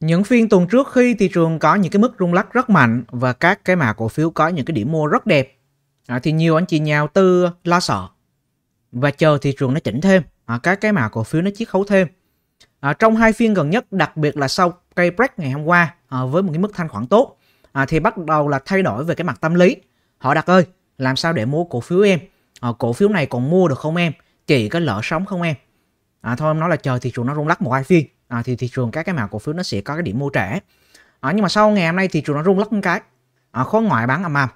Những phiên tuần trước khi thị trường có những cái mức rung lắc rất mạnh và các cái mã cổ phiếu có những cái điểm mua rất đẹp à, thì nhiều anh chị nhà đầu tư lo sợ và chờ thị trường nó chỉnh thêm à, các cái mã cổ phiếu nó chiết khấu thêm à, trong hai phiên gần nhất đặc biệt là sau cây break ngày hôm qua à, với một cái mức thanh khoản tốt à, thì bắt đầu là thay đổi về cái mặt tâm lý họ đặt ơi làm sao để mua cổ phiếu em à, cổ phiếu này còn mua được không em chị có lỡ sống không em à, thôi em nói là chờ thị trường nó rung lắc một hai phiên à, thì thị trường các cái mã cổ phiếu nó sẽ có cái điểm mua trẻ à, nhưng mà sau ngày hôm nay thị trường nó rung lắc một cái à, khối ngoại bán âm ầm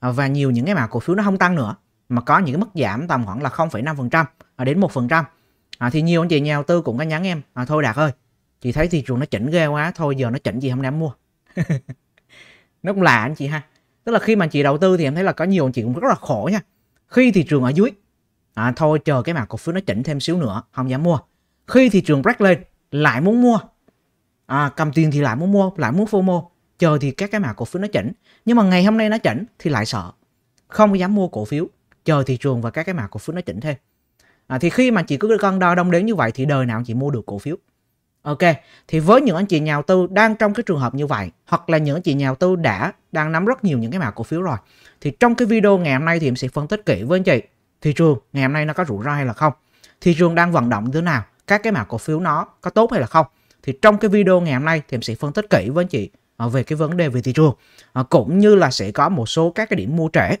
à, và nhiều những cái mã cổ phiếu nó không tăng nữa mà có những cái mức giảm tầm khoảng là 0,5% à, đến 1% à, thì nhiều anh chị nhà đầu tư cũng có nhắn em à, thôi đạt ơi chị thấy thị trường nó chỉnh ghê quá thôi giờ nó chỉnh gì không dám mua nó cũng lạ anh chị ha tức là khi mà chị đầu tư thì em thấy là có nhiều anh chị cũng rất là khổ nha khi thị trường ở dưới à, thôi chờ cái mã cổ phiếu nó chỉnh thêm xíu nữa không dám mua khi thị trường break lên lại muốn mua à, cầm tiền thì lại muốn mua lại muốn FOMO chờ thì các cái mã cổ phiếu nó chỉnh nhưng mà ngày hôm nay nó chỉnh thì lại sợ không dám mua cổ phiếu chờ thị trường và các cái mã cổ phiếu nó chỉnh thêm à, thì khi mà chị cứ cân đo đông đến như vậy thì đời nào chị mua được cổ phiếu ok thì với những anh chị nhà tư đang trong cái trường hợp như vậy hoặc là những anh chị nhà tư đã đang nắm rất nhiều những cái mã cổ phiếu rồi thì trong cái video ngày hôm nay thì em sẽ phân tích kỹ với anh chị thị trường ngày hôm nay nó có rủi ro hay là không thị trường đang vận động như thế nào các cái mã cổ phiếu nó có tốt hay là không thì trong cái video ngày hôm nay thì em sẽ phân tích kỹ với anh chị à, về cái vấn đề về thị trường à, cũng như là sẽ có một số các cái điểm mua trễ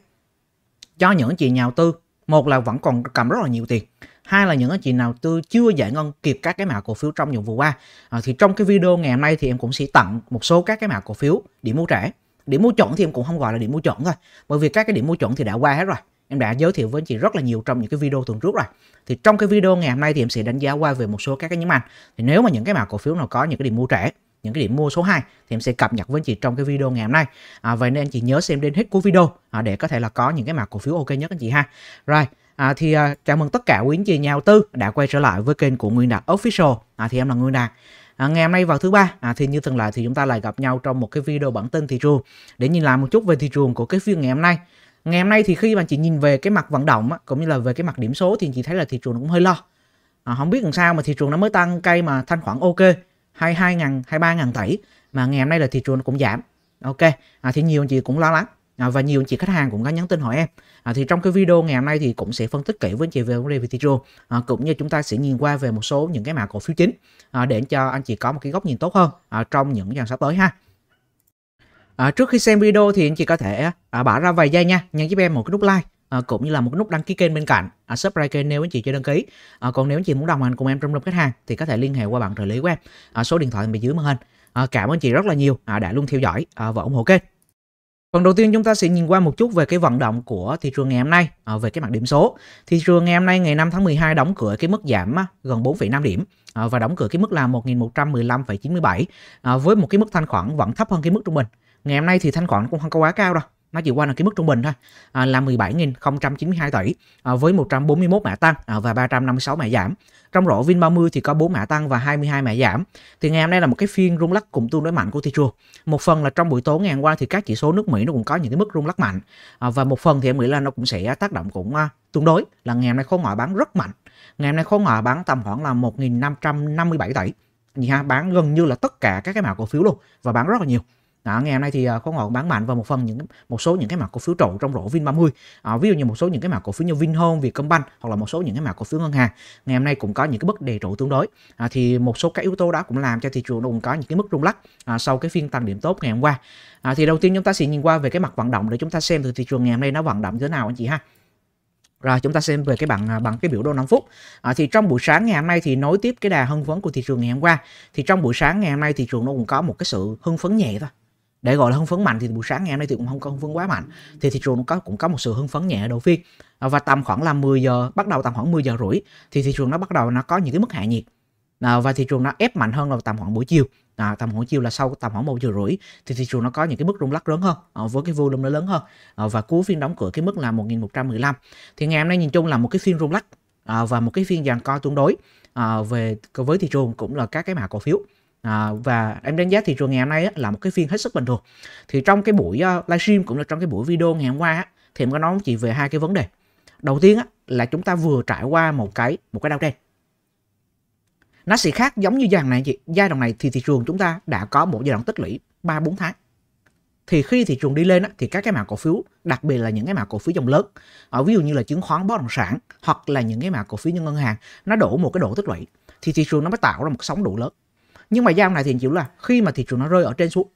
cho những chị nhà đầu tư một là vẫn còn cầm rất là nhiều tiền hai là những anh chị nào tư chưa giải ngân kịp các cái mã cổ phiếu trong những vừa qua à, thì trong cái video ngày hôm nay thì em cũng sẽ tặng một số các cái mã cổ phiếu điểm mua trẻ điểm mua chuẩn thì em cũng không gọi là điểm mua chuẩn thôi bởi vì các cái điểm mua chuẩn thì đã qua hết rồi em đã giới thiệu với anh chị rất là nhiều trong những cái video tuần trước rồi thì trong cái video ngày hôm nay thì em sẽ đánh giá qua về một số các cái nhóm ngành thì nếu mà những cái mã cổ phiếu nào có những cái điểm mua trẻ, những cái điểm mua số 2 thì em sẽ cập nhật với anh chị trong cái video ngày hôm nay à, vậy nên anh chị nhớ xem đến hết cuối video à, để có thể là có những cái mã cổ phiếu ok nhất anh chị ha rồi À, thì à, chào mừng tất cả quý anh chị nhà đầu tư đã quay trở lại với kênh của Nguyên Đạt Official. À, thì em là Nguyên Đạt. À, ngày hôm nay vào thứ ba à, thì như thường lệ thì chúng ta lại gặp nhau trong một cái video bản tin thị trường để nhìn lại một chút về thị trường của cái phiên ngày hôm nay ngày hôm nay thì khi mà chị nhìn về cái mặt vận động á, cũng như là về cái mặt điểm số thì chị thấy là thị trường cũng hơi lo à, không biết làm sao mà thị trường nó mới tăng cây mà thanh khoản ok 22 ngàn 23 ngàn tỷ mà ngày hôm nay là thị trường nó cũng giảm ok à, thì nhiều anh chị cũng lo lắng à, và nhiều anh chị khách hàng cũng có nhắn tin hỏi em à, thì trong cái video ngày hôm nay thì cũng sẽ phân tích kỹ với anh chị về vấn đề về thị trường à, cũng như chúng ta sẽ nhìn qua về một số những cái mã cổ phiếu chính à, để cho anh chị có một cái góc nhìn tốt hơn à, trong những dàn sắp tới ha À, trước khi xem video thì anh chị có thể à, bỏ ra vài giây nha, nhấn giúp em một cái nút like à, cũng như là một nút đăng ký kênh bên cạnh, à, subscribe kênh nếu anh chị chưa đăng ký. À, còn nếu anh chị muốn đồng hành cùng em trong lớp khách hàng thì có thể liên hệ qua bạn trợ lý của em, à, số điện thoại bên dưới màn hình. À, cảm ơn chị rất là nhiều à, đã luôn theo dõi à, và ủng hộ kênh. Phần đầu tiên chúng ta sẽ nhìn qua một chút về cái vận động của thị trường ngày hôm nay à, về cái mặt điểm số. Thị trường ngày hôm nay ngày 5 tháng 12 đóng cửa cái mức giảm á, gần 4,5 điểm à, và đóng cửa cái mức là 1.115,97 à, với một cái mức thanh khoản vẫn thấp hơn cái mức trung bình ngày hôm nay thì thanh khoản cũng không có quá cao đâu nó chỉ quanh ở cái mức trung bình thôi à, là 17.092 tỷ à, với 141 mã tăng à, và 356 mã giảm trong rổ Vin 30 thì có 4 mã tăng và 22 mã giảm thì ngày hôm nay là một cái phiên rung lắc cũng tương đối mạnh của thị trường một phần là trong buổi tối ngày hôm qua thì các chỉ số nước Mỹ nó cũng có những cái mức rung lắc mạnh à, và một phần thì em nghĩ là nó cũng sẽ tác động cũng à, tương đối là ngày hôm nay khối ngoại bán rất mạnh ngày hôm nay khối ngoại bán tầm khoảng là 1.557 tỷ gì ha bán gần như là tất cả các cái mã cổ phiếu luôn và bán rất là nhiều đó, ngày hôm nay thì à, có ngọn bán mạnh vào một phần những một số những cái mã cổ phiếu trụ trong rổ Vin30 à, ví dụ như một số những cái mã cổ phiếu như Vinhome, Vietcombank hoặc là một số những cái mã cổ phiếu ngân hàng ngày hôm nay cũng có những cái bước đề trụ tương đối à, thì một số các yếu tố đó cũng làm cho thị trường cũng có những cái mức rung lắc à, sau cái phiên tăng điểm tốt ngày hôm qua à, thì đầu tiên chúng ta sẽ nhìn qua về cái mặt vận động để chúng ta xem từ thị trường ngày hôm nay nó vận động thế nào anh chị ha rồi chúng ta xem về cái bằng à, bằng cái biểu đồ 5 phút. À, thì trong buổi sáng ngày hôm nay thì nối tiếp cái đà hưng phấn của thị trường ngày hôm qua. Thì trong buổi sáng ngày hôm nay thị trường nó cũng có một cái sự hưng phấn nhẹ thôi để gọi là hưng phấn mạnh thì buổi sáng ngày hôm nay thì cũng không có hưng phấn quá mạnh thì thị trường cũng có cũng có một sự hưng phấn nhẹ đầu phiên và tầm khoảng là 10 giờ bắt đầu tầm khoảng 10 giờ rưỡi thì thị trường nó bắt đầu nó có những cái mức hạ nhiệt à, và thị trường nó ép mạnh hơn là tầm khoảng buổi chiều à, tầm khoảng chiều là sau tầm khoảng một giờ rưỡi thì thị trường nó có những cái mức rung lắc lớn hơn à, với cái volume nó lớn hơn à, và cuối phiên đóng cửa cái mức là 1115 thì ngày hôm nay nhìn chung là một cái phiên rung lắc và một cái phiên dàn co tương đối về với thị trường cũng là các cái mã cổ phiếu À, và em đánh giá thị trường ngày hôm nay á, là một cái phiên hết sức bình thường thì trong cái buổi uh, livestream cũng như trong cái buổi video ngày hôm qua á, thì em có nói chỉ về hai cái vấn đề đầu tiên á, là chúng ta vừa trải qua một cái một cái đau downtrend nó sẽ khác giống như dàn này chị giai đoạn này thì thị trường chúng ta đã có một giai đoạn tích lũy 3 4 tháng thì khi thị trường đi lên á, thì các cái mã cổ phiếu đặc biệt là những cái mã cổ phiếu dòng lớn ở ờ, ví dụ như là chứng khoán bất động sản hoặc là những cái mã cổ phiếu như ngân hàng nó đổ một cái độ tích lũy thì thị trường nó mới tạo ra một sóng đủ lớn nhưng mà giao này thì chịu là khi mà thị trường nó rơi ở trên xuống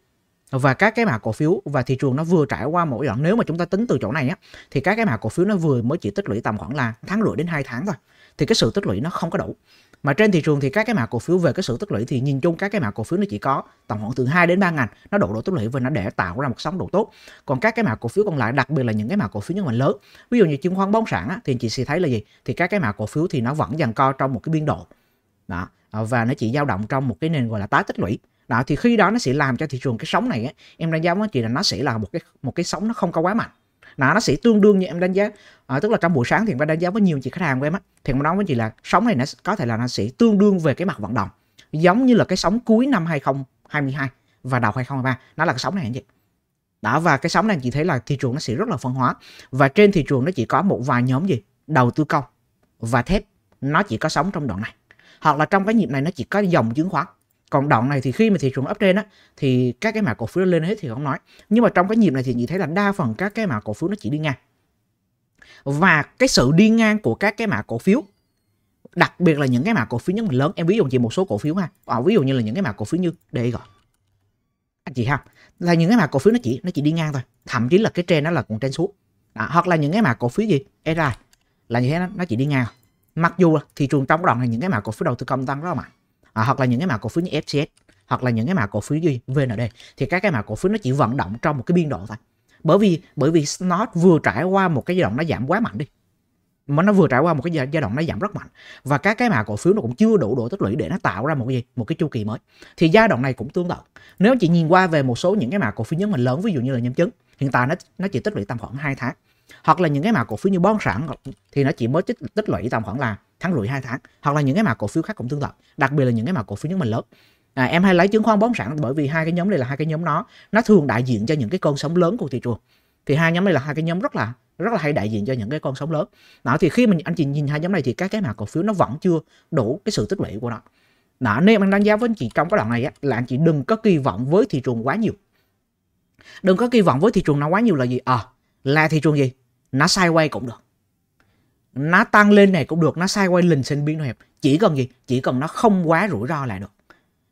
và các cái mã cổ phiếu và thị trường nó vừa trải qua mỗi đoạn nếu mà chúng ta tính từ chỗ này á thì các cái mã cổ phiếu nó vừa mới chỉ tích lũy tầm khoảng là tháng rưỡi đến 2 tháng thôi thì cái sự tích lũy nó không có đủ mà trên thị trường thì các cái mã cổ phiếu về cái sự tích lũy thì nhìn chung các cái mã cổ phiếu nó chỉ có tầm khoảng từ 2 đến 3 ngành nó độ độ tích lũy và nó để tạo ra một sóng độ tốt còn các cái mã cổ phiếu còn lại đặc biệt là những cái mã cổ phiếu những ngành lớn ví dụ như chứng khoán bất sản á, thì chị sẽ thấy là gì thì các cái mã cổ phiếu thì nó vẫn dần co trong một cái biên độ đó ờ, và nó chỉ dao động trong một cái nền gọi là tái tích lũy đó thì khi đó nó sẽ làm cho thị trường cái sóng này ấy, em đánh giá với chị là nó sẽ là một cái một cái sóng nó không có quá mạnh đó, nó sẽ tương đương như em đánh giá à, tức là trong buổi sáng thì em đánh giá với nhiều chị khách hàng của em á thì em nói với chị là sóng này nó có thể là nó sẽ tương đương về cái mặt vận động giống như là cái sóng cuối năm 2022 và đầu 2023 nó là cái sóng này anh chị đó và cái sóng này chị thấy là thị trường nó sẽ rất là phân hóa và trên thị trường nó chỉ có một vài nhóm gì đầu tư công và thép nó chỉ có sóng trong đoạn này hoặc là trong cái nhịp này nó chỉ có dòng chứng khoán còn đoạn này thì khi mà thị trường up trên á thì các cái mã cổ phiếu lên hết thì không nói nhưng mà trong cái nhịp này thì chị thấy là đa phần các cái mã cổ phiếu nó chỉ đi ngang và cái sự đi ngang của các cái mã cổ phiếu đặc biệt là những cái mã cổ phiếu nhóm lớn em ví dụ chỉ một số cổ phiếu ha à, ví dụ như là những cái mã cổ phiếu như gọi anh à, chị ha là những cái mã cổ phiếu nó chỉ nó chỉ đi ngang thôi thậm chí là cái trên nó là còn trên xuống à, hoặc là những cái mã cổ phiếu gì ERI là như thế nó, nó chỉ đi ngang mặc dù thị trường trong cái đoạn này những cái mã cổ phiếu đầu tư công tăng rất là mạnh à, hoặc là những cái mã cổ phiếu như FCS hoặc là những cái mã cổ phiếu như VND thì các cái mã cổ phiếu nó chỉ vận động trong một cái biên độ thôi bởi vì bởi vì nó vừa trải qua một cái giai đoạn nó giảm quá mạnh đi mà nó vừa trải qua một cái giai đoạn nó giảm rất mạnh và các cái mã cổ phiếu nó cũng chưa đủ độ tích lũy để nó tạo ra một cái gì một cái chu kỳ mới thì giai đoạn này cũng tương tự nếu chị nhìn qua về một số những cái mã cổ phiếu nhóm mình lớn ví dụ như là nhóm chứng hiện tại nó nó chỉ tích lũy tầm khoảng 2 tháng hoặc là những cái mã cổ phiếu như bón sản thì nó chỉ mới tích, tích lũy tầm khoảng là tháng rưỡi hai tháng hoặc là những cái mã cổ phiếu khác cũng tương tự đặc biệt là những cái mã cổ phiếu những mình lớn à, em hay lấy chứng khoán bón sản bởi vì hai cái nhóm này là hai cái nhóm nó nó thường đại diện cho những cái con sóng lớn của thị trường thì hai nhóm này là hai cái nhóm rất là rất là hay đại diện cho những cái con sóng lớn đó thì khi mình anh chị nhìn hai nhóm này thì các cái mã cổ phiếu nó vẫn chưa đủ cái sự tích lũy của nó đó nên anh đánh giá với anh chị trong cái đoạn này á, là anh chị đừng có kỳ vọng với thị trường quá nhiều đừng có kỳ vọng với thị trường nó quá nhiều là gì à là thị trường gì nó sideways cũng được nó tăng lên này cũng được nó sideways lình sinh biến hẹp chỉ cần gì chỉ cần nó không quá rủi ro là được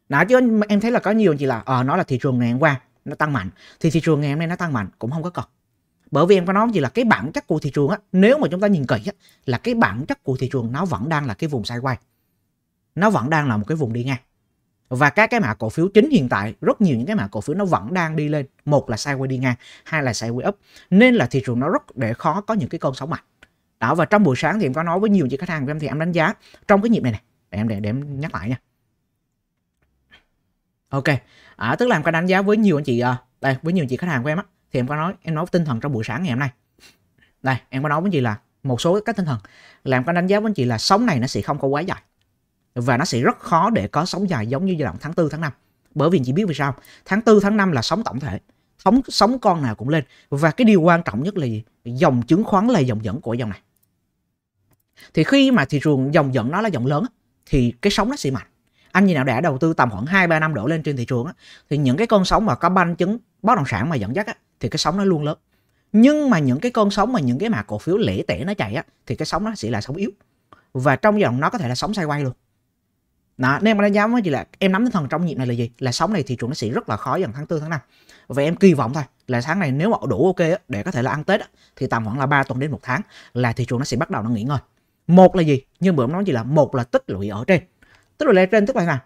đó chứ em thấy là có nhiều chị là ờ nó là thị trường ngày hôm qua nó tăng mạnh thì thị trường ngày hôm nay nó tăng mạnh cũng không có cần bởi vì em có nói gì là cái bản chất của thị trường á nếu mà chúng ta nhìn kỹ á, là cái bản chất của thị trường nó vẫn đang là cái vùng sideways nó vẫn đang là một cái vùng đi ngang và các cái mã cổ phiếu chính hiện tại rất nhiều những cái mã cổ phiếu nó vẫn đang đi lên một là sideways đi ngang hai là sideways up nên là thị trường nó rất để khó có những cái con sóng mạnh đó và trong buổi sáng thì em có nói với nhiều chị khách hàng của em thì em đánh giá trong cái nhịp này này để em để, để em nhắc lại nha ok à, tức là em có đánh giá với nhiều anh chị à, đây với nhiều chị khách hàng của em á thì em có nói em nói tinh thần trong buổi sáng ngày hôm nay đây em có nói với chị là một số các tinh thần làm em có đánh giá với anh chị là sóng này nó sẽ không có quá dài và nó sẽ rất khó để có sóng dài giống như giai đoạn tháng 4 tháng 5 bởi vì chị biết vì sao tháng 4 tháng 5 là sóng tổng thể sóng sóng con nào cũng lên và cái điều quan trọng nhất là gì dòng chứng khoán là dòng dẫn của dòng này thì khi mà thị trường dòng dẫn nó là dòng lớn thì cái sóng nó sẽ mạnh anh gì nào đã đầu tư tầm khoảng 2 3 năm đổ lên trên thị trường thì những cái con sóng mà có banh chứng bất động sản mà dẫn dắt thì cái sóng nó luôn lớn. Nhưng mà những cái con sóng mà những cái mà cổ phiếu lẻ tẻ nó chạy á thì cái sóng nó sẽ là sóng yếu. Và trong dòng nó có thể là sóng sideways luôn đó, nếu em đánh giá với chị là em nắm tinh thần trong nhịp này là gì là sóng này thị trường nó sẽ rất là khó dần tháng tư tháng năm và em kỳ vọng thôi là tháng này nếu mà đủ ok á, để có thể là ăn tết á, thì tầm khoảng là 3 tuần đến một tháng là thị trường nó sẽ bắt đầu nó nghỉ ngơi một là gì như bữa em nói gì là một là tích lũy ở trên tích lũy lên trên tức là nào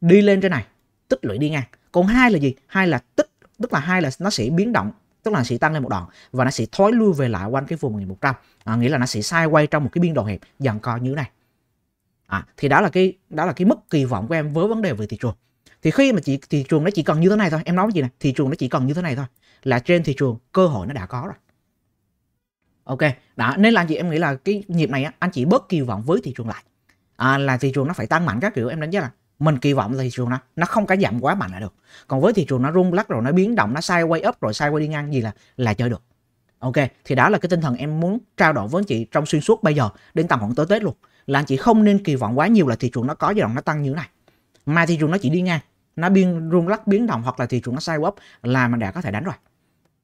đi lên trên này tích lũy đi ngang còn hai là gì hai là tích tức là hai là nó sẽ biến động tức là sẽ tăng lên một đoạn và nó sẽ thối lui về lại quanh cái vùng 1100 à, ờ, nghĩa là nó sẽ sai quay trong một cái biên độ hẹp dần co như này à, thì đó là cái đó là cái mức kỳ vọng của em với vấn đề về thị trường thì khi mà chị thị trường nó chỉ cần như thế này thôi em nói với chị này thị trường nó chỉ cần như thế này thôi là trên thị trường cơ hội nó đã có rồi ok đó nên là chị em nghĩ là cái nhịp này anh chị bớt kỳ vọng với thị trường lại à, là thị trường nó phải tăng mạnh các kiểu em đánh giá là mình kỳ vọng là thị trường nó nó không cả giảm quá mạnh là được còn với thị trường nó rung lắc rồi nó biến động nó sideways up rồi sideways đi ngang gì là là chơi được ok thì đó là cái tinh thần em muốn trao đổi với anh chị trong xuyên suốt bây giờ đến tầm khoảng tới tết luôn là anh chị không nên kỳ vọng quá nhiều là thị trường nó có giai đoạn nó tăng như thế này mà thị trường nó chỉ đi ngang nó biên rung lắc biến động hoặc là thị trường nó sideways là mình đã có thể đánh rồi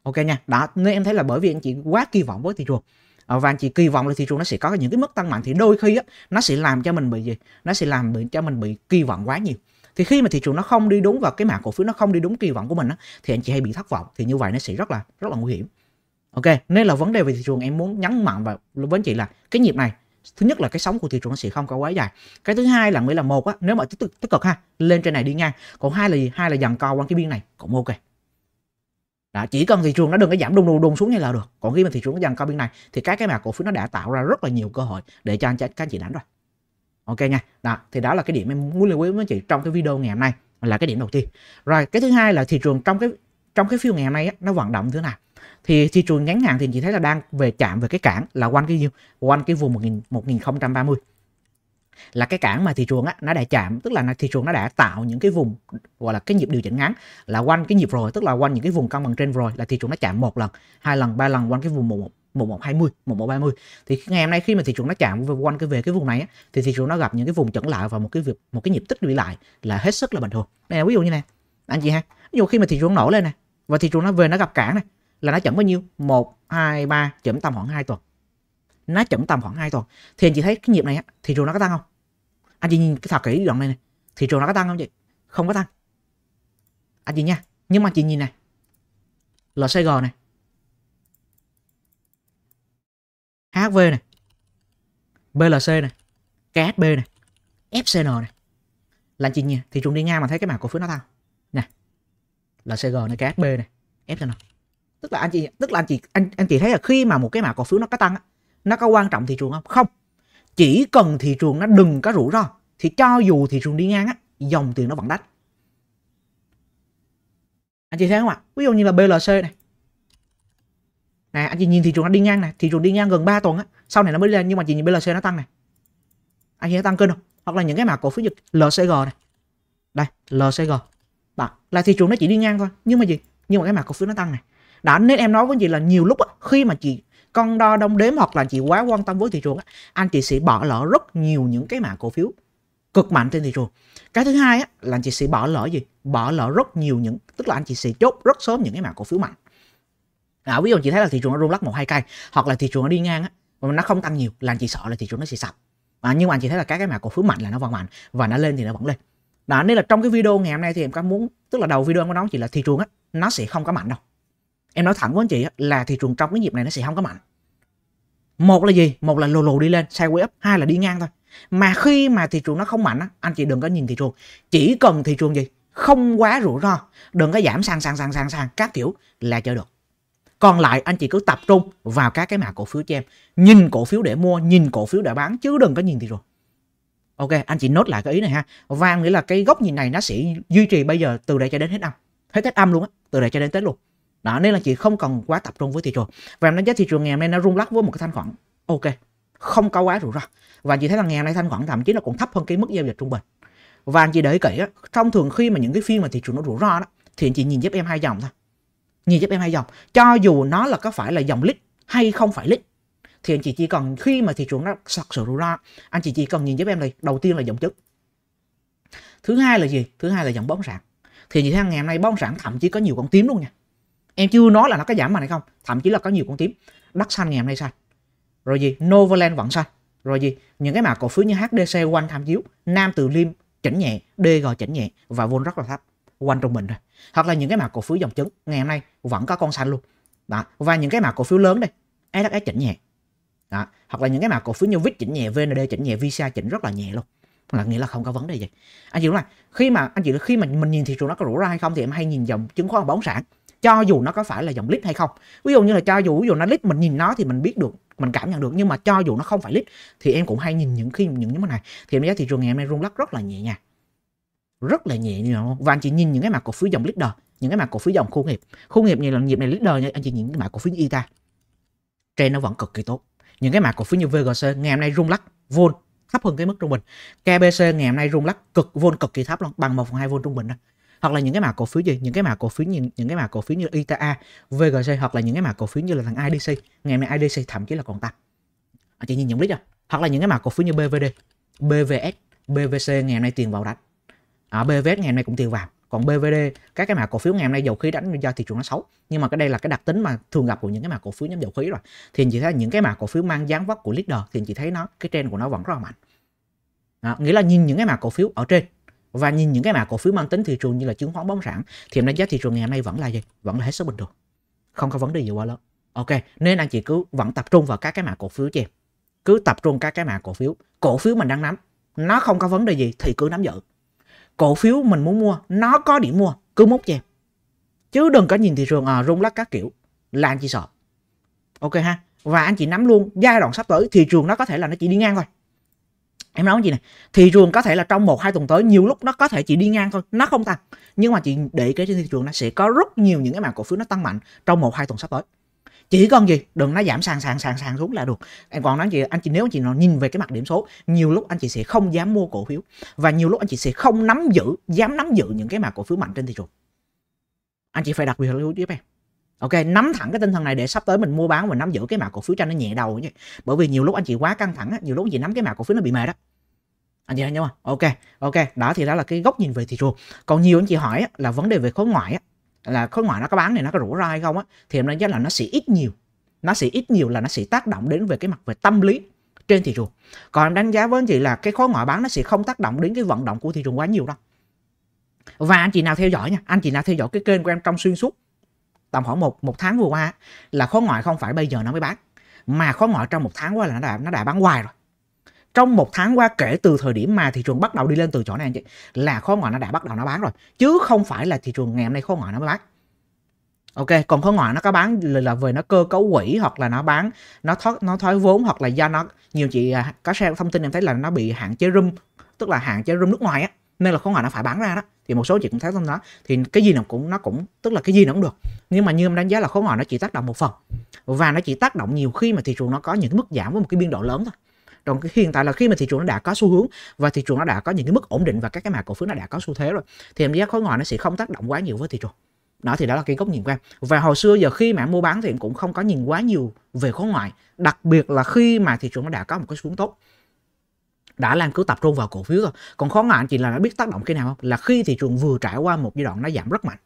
ok nha đó nên em thấy là bởi vì anh chị quá kỳ vọng với thị trường ờ, và anh chị kỳ vọng là thị trường nó sẽ có những cái mức tăng mạnh thì đôi khi á, nó sẽ làm cho mình bị gì nó sẽ làm bị cho mình bị kỳ vọng quá nhiều thì khi mà thị trường nó không đi đúng và cái mã cổ phiếu nó không đi đúng kỳ vọng của mình á, thì anh chị hay bị thất vọng thì như vậy nó sẽ rất là rất là nguy hiểm ok nên là vấn đề về thị trường em muốn nhấn mạnh và với anh chị là cái nhịp này thứ nhất là cái sóng của thị trường nó sẽ không có quá dài cái thứ hai là nghĩa là một á nếu mà tích cực tích cực ha lên trên này đi ngang còn hai là gì hai là dằn co qua cái biên này cũng ok đó, chỉ cần thị trường nó đừng có giảm đùng đùng đùng xuống như là được còn khi mà thị trường nó dằn co biên này thì các cái mà cổ phiếu nó đã tạo ra rất là nhiều cơ hội để cho anh các anh chị đánh rồi ok nha đó thì đó là cái điểm em muốn lưu ý với anh chị trong cái video ngày hôm nay là cái điểm đầu tiên rồi cái thứ hai là thị trường trong cái trong cái phiên ngày hôm nay á, nó vận động thế nào thì thị trường ngắn hạn thì chị thấy là đang về chạm về cái cản là quanh cái quanh cái vùng 1000 1030 là cái cản mà thị trường á nó đã chạm tức là thị trường nó đã tạo những cái vùng gọi là cái nhịp điều chỉnh ngắn là quanh cái nhịp rồi tức là quanh những cái vùng cân bằng trên rồi là thị trường nó chạm một lần hai lần ba lần quanh cái vùng một một một hai mươi một một ba mươi thì ngày hôm nay khi mà thị trường nó chạm quanh cái về cái vùng này á, thì thị trường nó gặp những cái vùng chẩn lại và một cái việc một cái nhịp tích lũy lại là hết sức là bình thường nè ví dụ như này anh chị ha ví dụ khi mà thị trường nổi lên này và thị trường nó về nó gặp cản này là nó chậm bao nhiêu? 1, 2, 3, chậm tầm khoảng 2 tuần. Nó chậm tầm khoảng 2 tuần. Thì anh chị thấy cái nhịp này á, thị trường nó có tăng không? Anh chị nhìn cái thật kỹ đoạn này này. Thị trường nó có tăng không chị? Không có tăng. Anh chị nha. Nhưng mà chị nhìn này. LCG này. HV này. BLC này. KSB này. FCN này. Là anh chị nhìn thị trường đi ngang mà thấy cái mảng cổ phiếu nó tăng. Nè. LCG này, KSB này, FCN tức là anh chị tức là anh chị anh anh chị thấy là khi mà một cái mã cổ phiếu nó có tăng nó có quan trọng thị trường không không chỉ cần thị trường nó đừng có rủi ro thì cho dù thị trường đi ngang á dòng tiền nó vẫn đắt anh chị thấy không ạ ví dụ như là BLC này này anh chị nhìn thị trường nó đi ngang này thị trường đi ngang gần 3 tuần á sau này nó mới lên nhưng mà chị nhìn BLC nó tăng này anh chị thấy tăng kênh không hoặc là những cái mã cổ phiếu như LCG này đây LCG đó là thị trường nó chỉ đi ngang thôi nhưng mà gì nhưng mà cái mã cổ phiếu nó tăng này đó nên em nói với chị là nhiều lúc khi mà chị con đo đông đếm hoặc là chị quá quan tâm với thị trường anh chị sẽ bỏ lỡ rất nhiều những cái mã cổ phiếu cực mạnh trên thị trường cái thứ hai là anh chị sẽ bỏ lỡ gì bỏ lỡ rất nhiều những tức là anh chị sẽ chốt rất sớm những cái mã cổ phiếu mạnh à, ví dụ chị thấy là thị trường nó rung lắc một hai cây hoặc là thị trường nó đi ngang mà nó không tăng nhiều là anh chị sợ là thị trường nó sẽ sập à, nhưng mà anh chị thấy là các cái mã cổ phiếu mạnh là nó vẫn mạnh và nó lên thì nó vẫn lên đó nên là trong cái video ngày hôm nay thì em có muốn tức là đầu video em có nói chị là thị trường á nó sẽ không có mạnh đâu em nói thẳng với anh chị là thị trường trong cái nhịp này nó sẽ không có mạnh một là gì một là lồ lồ đi lên sideways up hai là đi ngang thôi mà khi mà thị trường nó không mạnh á anh chị đừng có nhìn thị trường chỉ cần thị trường gì không quá rủi ro đừng có giảm sang sang sang sang sang các kiểu là chơi được còn lại anh chị cứ tập trung vào các cái mã cổ phiếu cho em nhìn cổ phiếu để mua nhìn cổ phiếu để bán chứ đừng có nhìn thị trường ok anh chị nốt lại cái ý này ha và nghĩa là cái góc nhìn này nó sẽ duy trì bây giờ từ đây cho đến hết năm hết tết âm luôn á từ đây cho đến tết luôn đó nên là chị không cần quá tập trung với thị trường và em đánh giá thị trường ngày hôm nay nó rung lắc với một cái thanh khoản ok không có quá rủi ro và chị thấy là ngày hôm nay thanh khoản thậm chí là còn thấp hơn cái mức giao dịch trung bình và anh chị để ý kỹ á, thông thường khi mà những cái phiên mà thị trường nó rủi ro đó thì anh chị nhìn giúp em hai dòng thôi nhìn giúp em hai dòng cho dù nó là có phải là dòng lít hay không phải lít thì anh chị chỉ cần khi mà thị trường nó sặc sự rủi ro anh chị chỉ cần nhìn giúp em này đầu tiên là dòng chứng thứ hai là gì thứ hai là dòng bất sản thì như thế ngày hôm nay bất sản thậm chí có nhiều con tím luôn nha em chưa nói là nó có giảm mạnh hay không thậm chí là có nhiều con tím đất xanh ngày hôm nay xanh rồi gì novaland vẫn xanh rồi gì những cái mã cổ phiếu như hdc quanh tham chiếu nam từ liêm chỉnh nhẹ dg chỉnh nhẹ và vốn rất là thấp quanh trung bình rồi hoặc là những cái mã cổ phiếu dòng chứng ngày hôm nay vẫn có con xanh luôn đó và những cái mã cổ phiếu lớn đây SHS chỉnh nhẹ đó. hoặc là những cái mã cổ phiếu như VIX chỉnh nhẹ VND chỉnh nhẹ Visa chỉnh rất là nhẹ luôn là nghĩa là không có vấn đề gì anh chị đúng không khi mà anh chị khi mà mình nhìn thị trường nó có rủi ro hay không thì em hay nhìn dòng chứng khoán và bóng sản cho dù nó có phải là dòng lít hay không ví dụ như là cho dù ví dụ nó lít mình nhìn nó thì mình biết được mình cảm nhận được nhưng mà cho dù nó không phải lít thì em cũng hay nhìn những khi những cái này thì em giá thị trường ngày hôm nay rung lắc rất là nhẹ nhàng rất là nhẹ như không? và anh chị nhìn những cái mã cổ phiếu dòng leader những cái mã cổ phiếu dòng khu nghiệp khu nghiệp như là nghiệp này leader nha anh chị nhìn cái mã cổ phiếu ita trên nó vẫn cực kỳ tốt những cái mã cổ phiếu như vgc ngày hôm nay rung lắc vôn thấp hơn cái mức trung bình kbc ngày hôm nay rung lắc cực vôn cực kỳ thấp luôn bằng một phần hai vôn trung bình đó hoặc là những cái mã cổ phiếu gì những cái mã cổ phiếu như những cái mã cổ phiếu như ITA, VGC hoặc là những cái mã cổ phiếu như là thằng IDC ngày mai IDC thậm chí là còn tăng anh à, chị nhìn những biết rồi hoặc là những cái mã cổ phiếu như BVD, BVS, BVC ngày hôm nay tiền vào đánh ở à, BVS ngày hôm nay cũng tiền vào còn BVD các cái mã cổ phiếu ngày hôm nay dầu khí đánh do thị trường nó xấu nhưng mà cái đây là cái đặc tính mà thường gặp của những cái mã cổ phiếu nhóm dầu khí rồi thì anh chị thấy những cái mã cổ phiếu mang dáng vóc của leader thì anh chị thấy nó cái trend của nó vẫn rất là mạnh đó, à, nghĩa là nhìn những cái mã cổ phiếu ở trên và nhìn những cái mã cổ phiếu mang tính thị trường như là chứng khoán bóng sản thì em đánh giá thị trường ngày hôm nay vẫn là gì vẫn là hết sức bình thường không có vấn đề gì quá lớn ok nên anh chị cứ vẫn tập trung vào các cái mã cổ phiếu cho em cứ tập trung các cái mã cổ phiếu cổ phiếu mình đang nắm nó không có vấn đề gì thì cứ nắm giữ cổ phiếu mình muốn mua nó có điểm mua cứ mốt cho em chứ đừng có nhìn thị trường à, rung lắc các kiểu là anh chị sợ ok ha và anh chị nắm luôn giai đoạn sắp tới thị trường nó có thể là nó chỉ đi ngang thôi em nói gì này thị trường có thể là trong một hai tuần tới nhiều lúc nó có thể chỉ đi ngang thôi nó không tăng nhưng mà chị để cái trên thị trường nó sẽ có rất nhiều những cái mảng cổ phiếu nó tăng mạnh trong một hai tuần sắp tới chỉ cần gì đừng nó giảm sàn sàn sàn sàn xuống là được em còn nói gì anh chị nếu anh chị nó nhìn về cái mặt điểm số nhiều lúc anh chị sẽ không dám mua cổ phiếu và nhiều lúc anh chị sẽ không nắm giữ dám nắm giữ những cái mảng cổ phiếu mạnh trên thị trường anh chị phải đặc biệt lưu ý giúp em ok nắm thẳng cái tinh thần này để sắp tới mình mua bán mình nắm giữ cái mã cổ phiếu cho nó nhẹ đầu nhé bởi vì nhiều lúc anh chị quá căng thẳng nhiều lúc anh chị nắm cái mã cổ phiếu nó bị mệt đó anh chị thấy không ok ok đó thì đó là cái góc nhìn về thị trường còn nhiều anh chị hỏi là vấn đề về khối ngoại là khối ngoại nó có bán thì nó có rủi ra hay không á thì em đánh giá là nó sẽ ít nhiều nó sẽ ít nhiều là nó sẽ tác động đến về cái mặt về tâm lý trên thị trường còn em đánh giá với anh chị là cái khối ngoại bán nó sẽ không tác động đến cái vận động của thị trường quá nhiều đâu và anh chị nào theo dõi nha anh chị nào theo dõi cái kênh của em trong xuyên suốt tầm khoảng một một tháng vừa qua là khối ngoại không phải bây giờ nó mới bán mà khối ngoại trong một tháng qua là nó đã nó đã bán hoài rồi trong một tháng qua kể từ thời điểm mà thị trường bắt đầu đi lên từ chỗ này anh chị là khối ngoại nó đã bắt đầu nó bán rồi chứ không phải là thị trường ngày hôm nay khối ngoại nó mới bán ok còn khối ngoại nó có bán là, về nó cơ cấu quỹ hoặc là nó bán nó thoát nó thoái vốn hoặc là do nó nhiều chị à, có xem thông tin em thấy là nó bị hạn chế room tức là hạn chế room nước ngoài á nên là khối ngoại nó phải bán ra đó thì một số chị cũng thấy trong đó thì cái gì nó cũng nó cũng tức là cái gì nó cũng được nhưng mà như em đánh giá là khối ngoại nó chỉ tác động một phần và nó chỉ tác động nhiều khi mà thị trường nó có những mức giảm với một cái biên độ lớn thôi còn cái hiện tại là khi mà thị trường nó đã có xu hướng và thị trường nó đã có những cái mức ổn định và các cái mã cổ phiếu nó đã có xu thế rồi thì em giá khối ngoại nó sẽ không tác động quá nhiều với thị trường đó thì đó là cái góc nhìn của em và hồi xưa giờ khi mà em mua bán thì em cũng không có nhìn quá nhiều về khối ngoại đặc biệt là khi mà thị trường nó đã có một cái xuống tốt đã làm cứ tập trung vào cổ phiếu thôi còn khó ngại chỉ là nó biết tác động khi nào không là khi thị trường vừa trải qua một giai đoạn nó giảm rất mạnh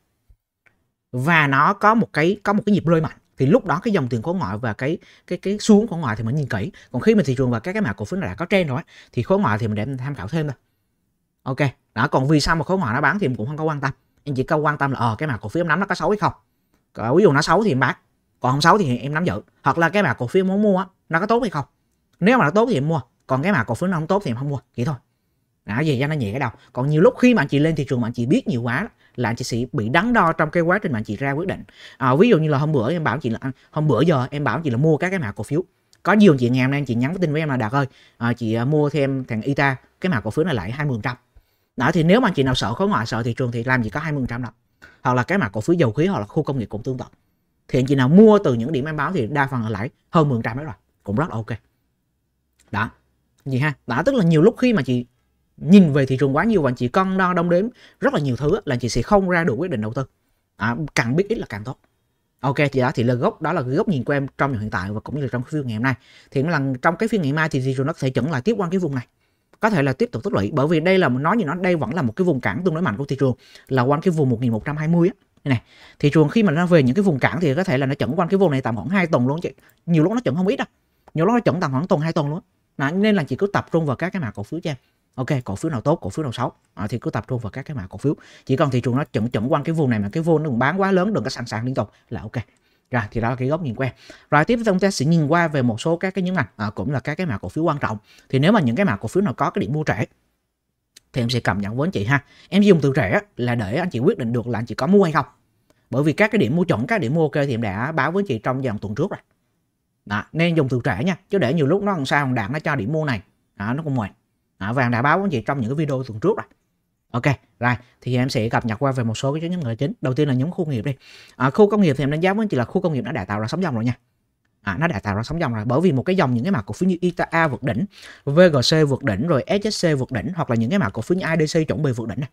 và nó có một cái có một cái nhịp rơi mạnh thì lúc đó cái dòng tiền khối ngoại và cái cái cái xuống khối ngoại thì mình nhìn kỹ còn khi mà thị trường và các cái mã cổ phiếu đã có trend rồi thì khối ngoại thì mình để mình tham khảo thêm thôi ok đó còn vì sao mà khối ngoại nó bán thì mình cũng không có quan tâm Anh chỉ có quan tâm là ờ cái mã cổ phiếu em nắm nó có xấu hay không còn, ví dụ nó xấu thì em bán còn không xấu thì em nắm giữ hoặc là cái mã cổ phiếu muốn mua nó có tốt hay không nếu mà nó tốt thì em mua còn cái mà cổ phiếu nó không tốt thì em không mua vậy thôi đó gì cho nó nhẹ cái đầu còn nhiều lúc khi mà anh chị lên thị trường mà anh chị biết nhiều quá là anh chị sẽ bị đắn đo trong cái quá trình mà anh chị ra quyết định à, ví dụ như là hôm bữa em bảo anh chị là hôm bữa giờ em bảo anh chị là mua các cái mã cổ phiếu có nhiều chị ngày hôm nay chị nhắn tin với em là đạt ơi à, chị à, mua thêm thằng ita cái mã cổ phiếu này lại 20 trăm đó thì nếu mà anh chị nào sợ khối ngoại sợ thị trường thì làm gì có 20 trăm đâu hoặc là cái mã cổ phiếu dầu khí hoặc là khu công nghiệp cũng tương tự thì anh chị nào mua từ những điểm em báo thì đa phần là lãi hơn mười trăm đấy rồi cũng rất là ok đó gì ha đã tức là nhiều lúc khi mà chị nhìn về thị trường quá nhiều và chị cân đo đong đếm rất là nhiều thứ là chị sẽ không ra được quyết định đầu tư à, càng biết ít là càng tốt ok thì đó thì là gốc đó là góc nhìn của em trong hiện tại và cũng như là trong phiên ngày hôm nay thì lần trong cái phiên ngày mai thì thị trường nó sẽ chuẩn lại tiếp quanh cái vùng này có thể là tiếp tục tích lũy bởi vì đây là nói gì nó đây vẫn là một cái vùng cản tương đối mạnh của thị trường là quanh cái vùng 1120 á này thị trường khi mà nó về những cái vùng cản thì có thể là nó chẩn quanh cái vùng này tầm khoảng 2 tuần luôn chị nhiều lúc nó chẩn không ít đâu nhiều lúc nó chẩn tầm khoảng tuần hai tuần luôn đó, nên là chị cứ tập trung vào các cái mã cổ phiếu cho em ok cổ phiếu nào tốt cổ phiếu nào xấu à, thì cứ tập trung vào các cái mã cổ phiếu chỉ cần thị trường nó chậm chậm quanh cái vùng này mà cái vùng nó bán quá lớn đừng có sẵn sàng liên tục là ok rồi thì đó là cái góc nhìn quen. rồi tiếp chúng ta sẽ nhìn qua về một số các cái nhấn mạnh à, cũng là các cái mã cổ phiếu quan trọng thì nếu mà những cái mã cổ phiếu nào có cái điểm mua trẻ, thì em sẽ cầm nhận với anh chị ha em dùng từ trẻ là để anh chị quyết định được là anh chị có mua hay không bởi vì các cái điểm mua chuẩn các điểm mua ok thì em đã báo với anh chị trong dòng tuần trước rồi đó, nên dùng từ trẻ nha chứ để nhiều lúc nó làm sao thằng đạn nó cho điểm mua này đó, nó cũng mệt đó, và đã báo anh chị trong những cái video tuần trước rồi ok rồi thì em sẽ cập nhật qua về một số cái nhóm người chính đầu tiên là nhóm khu công nghiệp đi à, khu công nghiệp thì em đánh giá với anh chị là khu công nghiệp nó đã tạo ra sóng dòng rồi nha à, nó đã tạo ra sóng dòng rồi bởi vì một cái dòng những cái mặt cổ phiếu như ITA vượt đỉnh VGC vượt đỉnh rồi SSC vượt đỉnh hoặc là những cái mặt cổ phiếu như IDC chuẩn bị vượt đỉnh này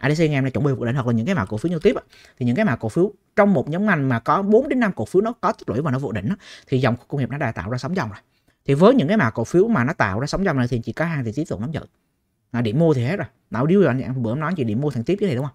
ADC ngày hôm nay chuẩn bị vượt đỉnh hoặc là những cái mã cổ phiếu như tiếp thì những cái mã cổ phiếu trong một nhóm ngành mà có 4 đến 5 cổ phiếu nó có tích lũy và nó vượt đỉnh thì dòng công nghiệp nó đã tạo ra sóng dòng rồi. Thì với những cái mã cổ phiếu mà nó tạo ra sóng dòng này thì chỉ có hàng thì tiếp tục nắm giữ. À, điểm mua thì hết rồi. nào điếu rồi anh bữa nói chị điểm mua thằng tiếp với này đúng không?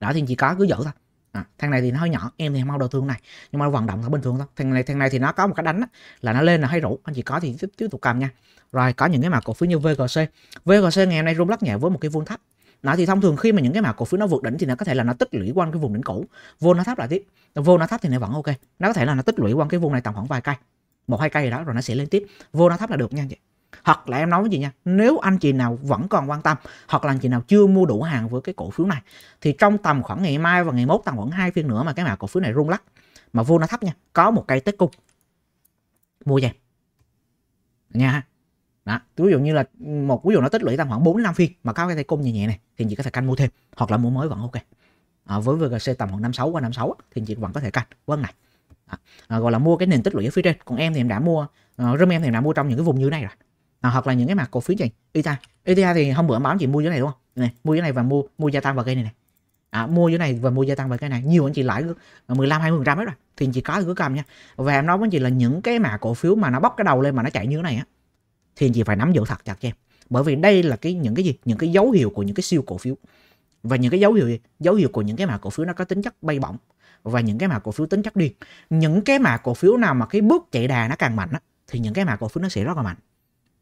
Đó thì chỉ có cứ giữ thôi. À, thằng này thì nó hơi nhỏ em thì mau đầu thương này nhưng mà nó vận động là bình thường thôi thằng này thằng này thì nó có một cái đánh á, là nó lên là hay rủ anh chỉ có thì tiếp, tiếp tục cầm nha rồi có những cái mã cổ phiếu như VGC VGC ngày hôm nay rung lắc nhẹ với một cái vuông thấp đó thì thông thường khi mà những cái mã cổ phiếu nó vượt đỉnh thì nó có thể là nó tích lũy quanh cái vùng đỉnh cũ vô nó tháp lại tiếp vô nó tháp thì nó vẫn ok nó có thể là nó tích lũy quanh cái vùng này tầm khoảng vài cây một hai cây gì đó rồi nó sẽ lên tiếp vô nó tháp là được nha anh chị hoặc là em nói với chị nha nếu anh chị nào vẫn còn quan tâm hoặc là anh chị nào chưa mua đủ hàng với cái cổ phiếu này thì trong tầm khoảng ngày mai và ngày mốt tầm khoảng hai phiên nữa mà cái mã cổ phiếu này rung lắc mà vô nó thấp nha có một cây tết cung mua về nha đó ví dụ như là một ví dụ nó tích lũy tầm khoảng 4 năm phiên mà có cái tay cung nhẹ nhẹ này thì chị có thể canh mua thêm hoặc là mua mới vẫn ok à, với VGC tầm khoảng 56 qua 56 thì chị vẫn có thể canh quấn này à, gọi là mua cái nền tích lũy ở phía trên còn em thì em đã mua à, rơm em thì em đã mua trong những cái vùng như này rồi à, hoặc là những cái mặt cổ phiếu gì ETA ETA thì hôm bữa báo chị mua dưới này đúng không này mua dưới này và mua mua gia tăng vào cây này này à, mua dưới này và mua gia tăng vào cây này nhiều anh chị lãi 15 20 à, trăm hết rồi thì chị có thì cứ cầm nha và em nói với chị là những cái mà cổ phiếu mà nó bóc cái đầu lên mà nó chạy như thế này á thì anh chị phải nắm giữ thật chặt cho em bởi vì đây là cái những cái gì những cái dấu hiệu của những cái siêu cổ phiếu và những cái dấu hiệu gì? dấu hiệu của những cái mã cổ phiếu nó có tính chất bay bổng và những cái mã cổ phiếu tính chất điên những cái mã cổ phiếu nào mà cái bước chạy đà nó càng mạnh á, thì những cái mã cổ phiếu nó sẽ rất là mạnh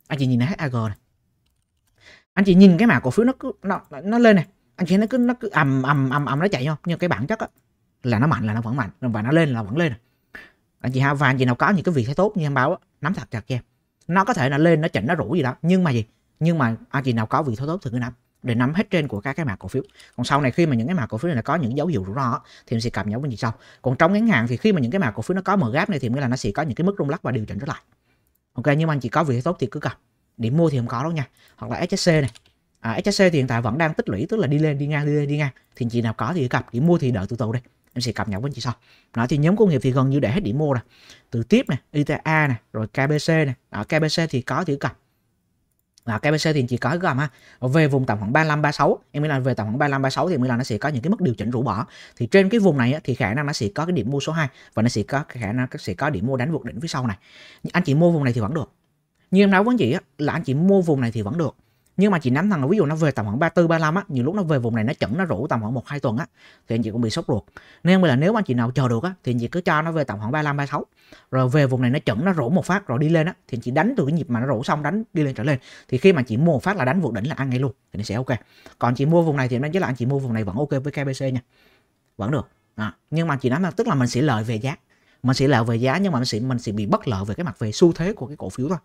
anh chị nhìn này AG này anh chị nhìn cái mã cổ phiếu nó cứ nó, nó lên này anh chị nó cứ nó cứ ầm ầm ầm ầm nó chạy nhau nhưng cái bản chất á, là nó mạnh là nó vẫn mạnh và nó lên là vẫn lên anh chị ha và anh chị nào có những cái vị thế tốt như em báo á, nắm thật chặt cho em nó có thể là lên nó chỉnh nó rủ gì đó nhưng mà gì nhưng mà anh chị nào có vị thế tốt thì cứ nắm để nắm hết trên của các cái mã cổ phiếu còn sau này khi mà những cái mã cổ phiếu này có những dấu hiệu rủi ro thì mình sẽ cập nhau bên chị sau còn trong ngắn hạn thì khi mà những cái mã cổ phiếu nó có mở gáp này thì nghĩa là nó sẽ có những cái mức rung lắc và điều chỉnh trở lại ok nhưng mà anh chị có vị thế tốt thì cứ cầm điểm mua thì không có đâu nha hoặc là HSC này à, HSC thì hiện tại vẫn đang tích lũy tức là đi lên đi ngang đi lên đi ngang thì chị nào có thì cặp điểm mua thì đợi từ từ đây em sẽ cập nhật với chị sau đó thì nhóm công nghiệp thì gần như để hết điểm mua rồi từ tiếp này ITA này rồi KBC này ở KBC thì có chữ cầm. là KBC thì chỉ có gồm ha về vùng tầm khoảng 35 36 em nghĩ là về tầm khoảng 35 36 thì mới là nó sẽ có những cái mức điều chỉnh rũ bỏ thì trên cái vùng này á, thì khả năng nó sẽ có cái điểm mua số 2 và nó sẽ có khả năng sẽ có điểm mua đánh vượt đỉnh phía sau này anh chị mua vùng này thì vẫn được như em nói với anh chị á, là anh chị mua vùng này thì vẫn được nhưng mà chị nắm thằng là ví dụ nó về tầm khoảng 34 35 á nhiều lúc nó về vùng này nó chẩn nó rủ tầm khoảng một hai tuần á thì anh chị cũng bị sốt ruột nên là nếu mà chị nào chờ được á thì anh chị cứ cho nó về tầm khoảng 35 36 rồi về vùng này nó chẩn nó rủ một phát rồi đi lên á thì anh chị đánh từ cái nhịp mà nó rủ xong đánh đi lên trở lên thì khi mà chị mua một phát là đánh vượt đỉnh là ăn ngay luôn thì nó sẽ ok còn chị mua vùng này thì nó chỉ là anh chị mua vùng này vẫn ok với KBC nha vẫn được à, nhưng mà chị nói là tức là mình sẽ lợi về giá mình sẽ lợi về giá nhưng mà mình sẽ mình sẽ bị bất lợi về cái mặt về xu thế của cái cổ phiếu thôi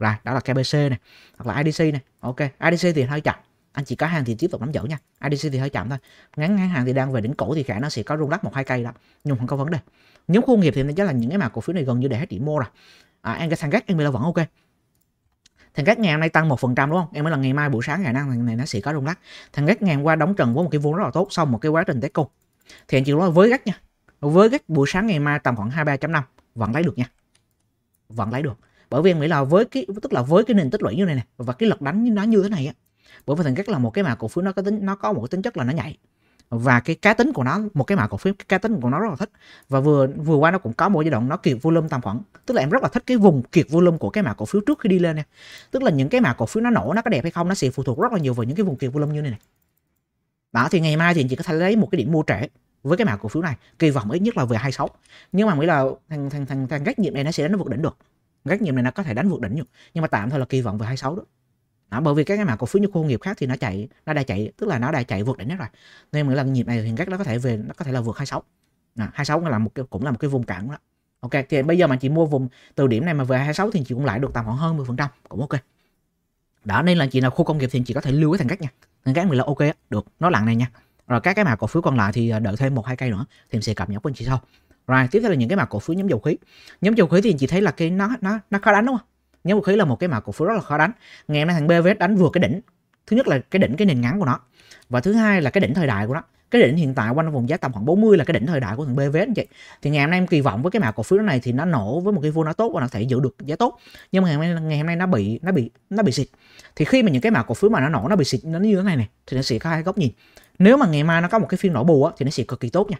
rồi đó là KBC này hoặc là IDC này ok IDC thì hơi chậm anh chị có hàng thì tiếp tục nắm giữ nha IDC thì hơi chậm thôi ngắn ngắn hàng thì đang về đỉnh cổ thì khả năng sẽ có rung lắc một hai cây đó nhưng không có vấn đề nhóm khu nghiệp thì chắc là những cái mà cổ phiếu này gần như để hết điểm mua rồi à, em cái thằng gác em là vẫn ok thằng gác ngày hôm nay tăng một phần trăm đúng không em mới là ngày mai buổi sáng ngày năng này nó sẽ có rung lắc thằng gác ngày hôm qua đóng trần với một cái vốn rất là tốt sau một cái quá trình test cung thì anh chị nói với gác nha với gác buổi sáng ngày mai tầm khoảng hai ba chấm năm vẫn lấy được nha vẫn lấy được bởi vì em nghĩ là với cái tức là với cái nền tích lũy như này này và cái lực đánh nó như thế này á bởi vì thành rất là một cái mã cổ phiếu nó có tính nó có một tính chất là nó nhảy và cái cá tính của nó một cái mã cổ phiếu cái cá tính của nó rất là thích và vừa vừa qua nó cũng có một giai đoạn nó kiệt volume tầm khoảng tức là em rất là thích cái vùng kiệt volume của cái mã cổ phiếu trước khi đi lên nè tức là những cái mã cổ phiếu nó nổ nó có đẹp hay không nó sẽ phụ thuộc rất là nhiều vào những cái vùng kiệt volume như này này đó thì ngày mai thì chị có thể lấy một cái điểm mua trễ với cái mã cổ phiếu này kỳ vọng ít nhất là về 26 nhưng mà nghĩ là thằng thằng thằng thằng trách nhiệm này nó sẽ đến nó vượt đỉnh được các nhiệm này nó có thể đánh vượt đỉnh rồi nhưng mà tạm thôi là kỳ vọng về 26 đó đó, bởi vì các cái mã cổ phiếu như khu công nghiệp khác thì nó chạy nó đã chạy tức là nó đã chạy vượt đỉnh hết rồi nên mỗi lần nhịp này thì các nó có thể về nó có thể là vượt 26 à, 26 là một cái, cũng là một cái vùng cản đó ok thì bây giờ mà chị mua vùng từ điểm này mà về 26 thì chị cũng lại được tầm khoảng hơn 10 phần trăm cũng ok đó nên là chị nào khu công nghiệp thì chị có thể lưu cái thằng cách nha thằng cách mình là ok được nó lặng này nha rồi các cái mã cổ phiếu còn lại thì à, đợi thêm một hai cây nữa thì sẽ cập nhật bên chị sau rồi tiếp theo là những cái mã cổ phiếu nhóm dầu khí. Nhóm dầu khí thì chị thấy là cái nó nó nó khó đánh đúng không? Nhóm dầu khí là một cái mã cổ phiếu rất là khó đánh. Ngày hôm nay thằng BVS đánh vừa cái đỉnh. Thứ nhất là cái đỉnh cái nền ngắn của nó. Và thứ hai là cái đỉnh thời đại của nó. Cái đỉnh hiện tại quanh vùng giá tầm khoảng 40 là cái đỉnh thời đại của thằng BVS anh chị. Thì ngày hôm nay em kỳ vọng với cái mã cổ phiếu này thì nó nổ với một cái vô nó tốt và nó thể giữ được giá tốt. Nhưng mà ngày hôm nay ngày hôm nay nó bị nó bị nó bị xịt. Thì khi mà những cái mã cổ phiếu mà nó nổ nó bị xịt nó như thế này này thì nó sẽ có hai góc nhìn. Nếu mà ngày mai nó có một cái phiên nổ bù á thì nó sẽ cực kỳ tốt nha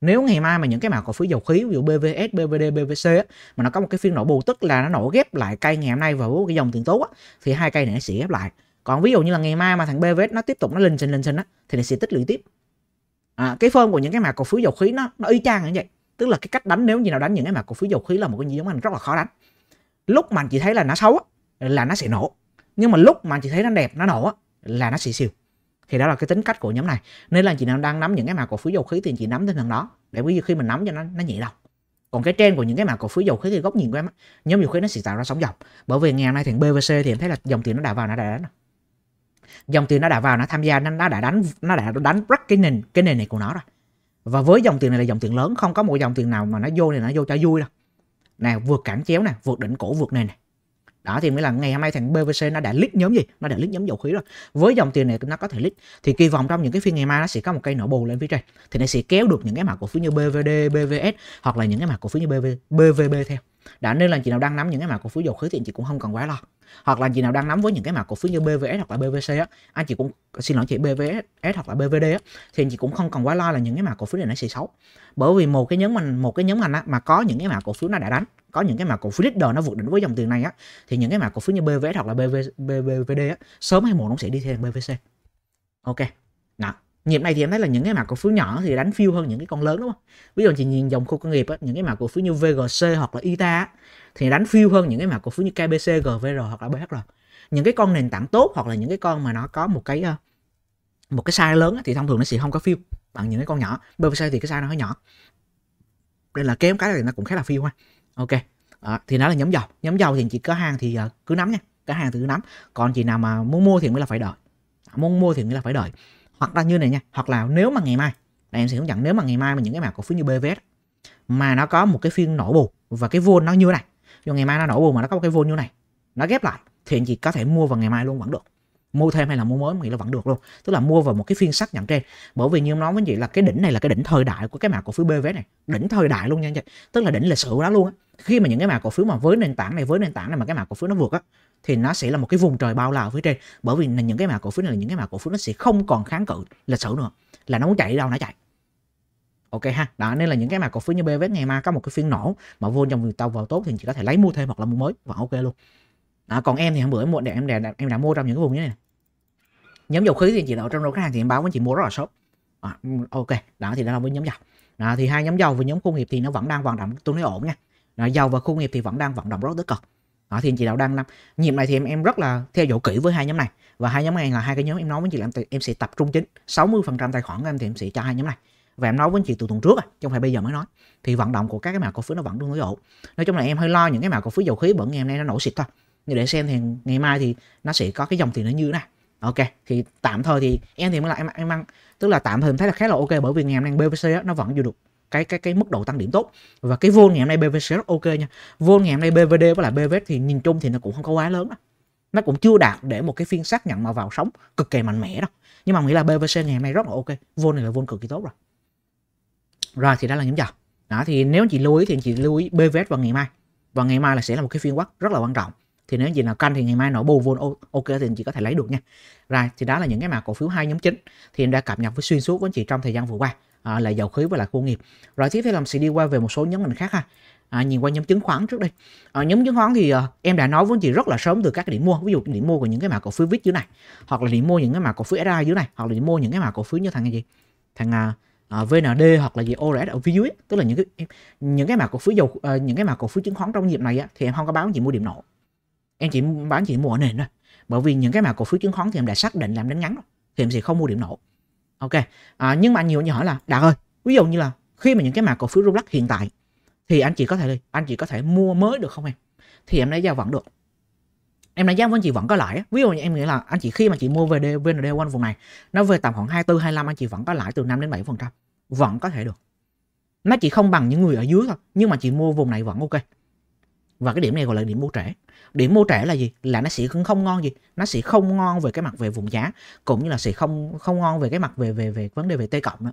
nếu ngày mai mà những cái mã cổ phiếu dầu khí ví dụ BVS, BVD, BVC á, mà nó có một cái phiên nổ bù tức là nó nổ ghép lại cây ngày hôm nay vào cái dòng tiền tốt á, thì hai cây này nó sẽ ghép lại còn ví dụ như là ngày mai mà thằng BVS nó tiếp tục nó lên sinh lên sinh á thì nó sẽ tích lũy tiếp à, cái form của những cái mã cổ phiếu dầu khí nó nó y chang như vậy tức là cái cách đánh nếu như nào đánh những cái mã cổ phiếu dầu khí là một cái gì giống anh rất là khó đánh lúc mà anh chỉ thấy là nó xấu á, là nó sẽ nổ nhưng mà lúc mà anh chỉ thấy nó đẹp nó nổ á, là nó sẽ siêu thì đó là cái tính cách của nhóm này nên là chị nào đang nắm những cái mã cổ phiếu dầu khí thì chị nắm tinh thần đó để ví dụ khi mình nắm cho nó nó nhẹ đâu còn cái trend của những cái mã cổ phiếu dầu khí thì góc nhìn của em á, nhóm dầu khí nó sẽ tạo ra sóng dọc bởi vì ngày hôm nay thì BVC thì em thấy là dòng tiền nó đã vào nó đã đánh dòng tiền nó đã vào nó tham gia nó, nó đã đánh nó đã đánh rất cái nền cái nền này của nó rồi và với dòng tiền này là dòng tiền lớn không có một dòng tiền nào mà nó vô này nó vô cho vui đâu nào vượt cản chéo nè vượt đỉnh cổ vượt này này đó thì mới là ngày hôm nay tháng BVC nó đã lít nhóm gì nó đã lít nhóm dầu khí rồi với dòng tiền này nó có thể lít thì kỳ vọng trong những cái phiên ngày mai nó sẽ có một cây nổ bù lên phía trên thì nó sẽ kéo được những cái mã cổ phiếu như BVD BVS hoặc là những cái mã cổ phiếu như BV, BVB theo đã nên là chị nào đang nắm những cái mã cổ phiếu dầu khí thì chị cũng không cần quá lo hoặc là gì nào đang nắm với những cái mã cổ phiếu như BVS hoặc là BVC á anh chị cũng xin lỗi chị BVS hoặc là BVD á thì anh chị cũng không cần quá lo là những cái mã cổ phiếu này nó sẽ xấu bởi vì một cái nhóm mình một cái nhóm ngành á mà có những cái mã cổ phiếu nó đã đánh có những cái mã cổ phiếu leader nó vượt đỉnh với dòng tiền này á thì những cái mã cổ phiếu như BVS hoặc là BV, BVD á sớm hay muộn nó sẽ đi theo BVC ok nào nhịp này thì em thấy là những cái mã cổ phiếu nhỏ thì đánh phiêu hơn những cái con lớn đúng không ví dụ chị nhìn dòng khu công nghiệp á, những cái mã cổ phiếu như VGC hoặc là ITA thì đánh phiêu hơn những cái mã cổ phiếu như KBC, GVR hoặc là BHR những cái con nền tảng tốt hoặc là những cái con mà nó có một cái ờ, một cái size lớn thì thông thường nó sẽ không có phiêu bằng những cái con nhỏ BBC thì cái size nó hơi nhỏ đây là kém cái này nó cũng khá là phiêu ha ok à, thì nó là nhóm dầu nhóm dầu thì chỉ có hàng thì ờ, cứ nắm nha cái hàng thì cứ nắm còn chị nào mà muốn mua thì mới là phải đợi muốn mua thì mới là phải đợi hoặc là như này nha hoặc là nếu mà ngày mai này em sẽ hướng dẫn nếu mà ngày mai mà những cái mã cổ phiếu như BVS mà nó có một cái phiên nổ bù và cái vô nó như thế này dù ngày mai nó nổ bùn mà nó có một cái vol như này nó ghép lại thì anh chị có thể mua vào ngày mai luôn vẫn được mua thêm hay là mua mới mình nghĩ là vẫn được luôn tức là mua vào một cái phiên xác nhận trên bởi vì như em nói với anh chị là cái đỉnh này là cái đỉnh thời đại của cái mã cổ phiếu BVS này đỉnh thời đại luôn nha anh chị tức là đỉnh lịch sử của nó luôn á khi mà những cái mã cổ phiếu mà với nền tảng này với nền tảng này mà cái mã cổ phiếu nó vượt á thì nó sẽ là một cái vùng trời bao la ở phía trên bởi vì những cái mã cổ phiếu này là những cái mã cổ phiếu nó sẽ không còn kháng cự lịch sử nữa là nó muốn chạy đâu nó chạy ok ha đó nên là những cái mã cổ phiếu như BVS ngày mai có một cái phiên nổ mà vô dòng tàu vào tốt thì chỉ có thể lấy mua thêm hoặc là mua mới và ok luôn đó, còn em thì hôm bữa em mua để em đã, em đã mua trong những cái vùng như này nhóm dầu khí thì chị đậu trong đó khách hàng thì em báo với chị mua rất là sốt à, ok đó thì đó là với nhóm dầu đó, thì hai nhóm dầu và nhóm khu nghiệp thì nó vẫn đang vận động tôi nói ổn nha đó, dầu và khu nghiệp thì vẫn đang vận động rất tích cực đó, thì chị đậu đang năm nhiệm này thì em em rất là theo dõi kỹ với hai nhóm này và hai nhóm này là hai cái nhóm em nói với chị là em, em sẽ tập trung chính 60% tài khoản của em thì em sẽ cho hai nhóm này và em nói với anh chị từ tuần trước à, chứ không phải bây giờ mới nói thì vận động của các cái mã cổ phiếu nó vẫn tương đối ổn nói chung là em hơi lo những cái mã cổ phiếu dầu khí bởi ngày hôm nay nó nổ xịt thôi nhưng để xem thì ngày mai thì nó sẽ có cái dòng tiền nó như thế nào ok thì tạm thời thì em thì mới lại em em ăn tức là tạm thời thấy là khá là ok bởi vì ngày hôm nay BVC đó, nó vẫn giữ được cái cái cái mức độ tăng điểm tốt và cái vô ngày hôm nay BVC rất ok nha vô ngày hôm nay BVD với lại BVS thì nhìn chung thì nó cũng không có quá lớn đó. nó cũng chưa đạt để một cái phiên xác nhận mà vào sóng cực kỳ mạnh mẽ đâu nhưng mà nghĩ là BVC ngày hôm nay rất là ok vô này là vô cực kỳ tốt rồi rồi thì đó là những chào đó thì nếu anh chị lưu ý thì anh chị lưu ý BVS vào ngày mai và ngày mai là sẽ là một cái phiên quát rất là quan trọng thì nếu anh chị nào canh thì ngày mai nó nổ Bovon ok thì anh chị có thể lấy được nha rồi thì đó là những cái mã cổ phiếu hai nhóm chính thì em đã cập nhật với xuyên suốt với anh chị trong thời gian vừa qua à, là dầu khí và là khu nghiệp rồi tiếp theo làm sẽ đi qua về một số nhóm ngành khác ha à, nhìn qua nhóm chứng khoán trước đây à, nhóm chứng khoán thì à, em đã nói với anh chị rất là sớm từ các cái điểm mua ví dụ điểm mua của những cái mã cổ phiếu viết dưới này hoặc là điểm mua những cái mã cổ phiếu SI dưới này hoặc là điểm mua những cái mã cổ phiếu như thằng gì thằng à, uh, ờ, VND hoặc là gì ORS ở phía dưới tức là những cái những cái mã cổ phiếu dầu uh, những cái mã cổ phiếu chứng khoán trong dịp này á, thì em không có bán chị mua điểm nổ em chỉ bán chị mua ở nền thôi bởi vì những cái mã cổ phiếu chứng khoán thì em đã xác định làm đánh ngắn thì em sẽ không mua điểm nổ ok à, nhưng mà nhiều như hỏi là đạt ơi ví dụ như là khi mà những cái mã cổ phiếu Roblox hiện tại thì anh chị có thể anh chị có thể mua mới được không em thì em lấy ra vẫn được em đánh giá với anh chị vẫn có lãi ví dụ như em nghĩ là anh chị khi mà chị mua về VND quanh vùng này nó về tầm khoảng 24 25 anh chị vẫn có lãi từ 5 đến 7 phần trăm vẫn có thể được nó chỉ không bằng những người ở dưới thôi nhưng mà chị mua vùng này vẫn ok và cái điểm này gọi là điểm mua trẻ điểm mua trẻ là gì là nó sẽ không ngon gì nó sẽ không ngon về cái mặt về vùng giá cũng như là sẽ không không ngon về cái mặt về về về vấn đề về t cộng đó.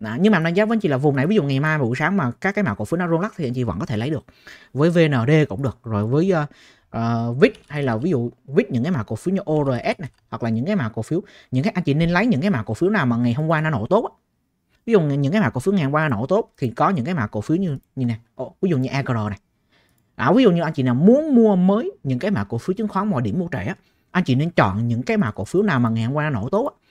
Đó, nhưng mà em đánh giá với chị là vùng này ví dụ ngày mai buổi sáng mà các cái mã cổ phiếu nó rung lắc thì anh chị vẫn có thể lấy được với VND cũng được rồi với uh, uh, ờ, VIX hay là ví dụ VIX những cái mã cổ phiếu như ORS này hoặc là những cái mã cổ phiếu những cái anh chị nên lấy những cái mã cổ phiếu nào mà ngày hôm qua nó nổ tốt á. ví dụ những cái mã cổ phiếu ngày hôm qua nó nổ tốt thì có những cái mã cổ phiếu như như này ví dụ như AGR này à, ví dụ như anh chị nào muốn mua mới những cái mã cổ phiếu chứng khoán mọi điểm mua trẻ á anh chị nên chọn những cái mã cổ phiếu nào mà ngày hôm qua nó nổ tốt á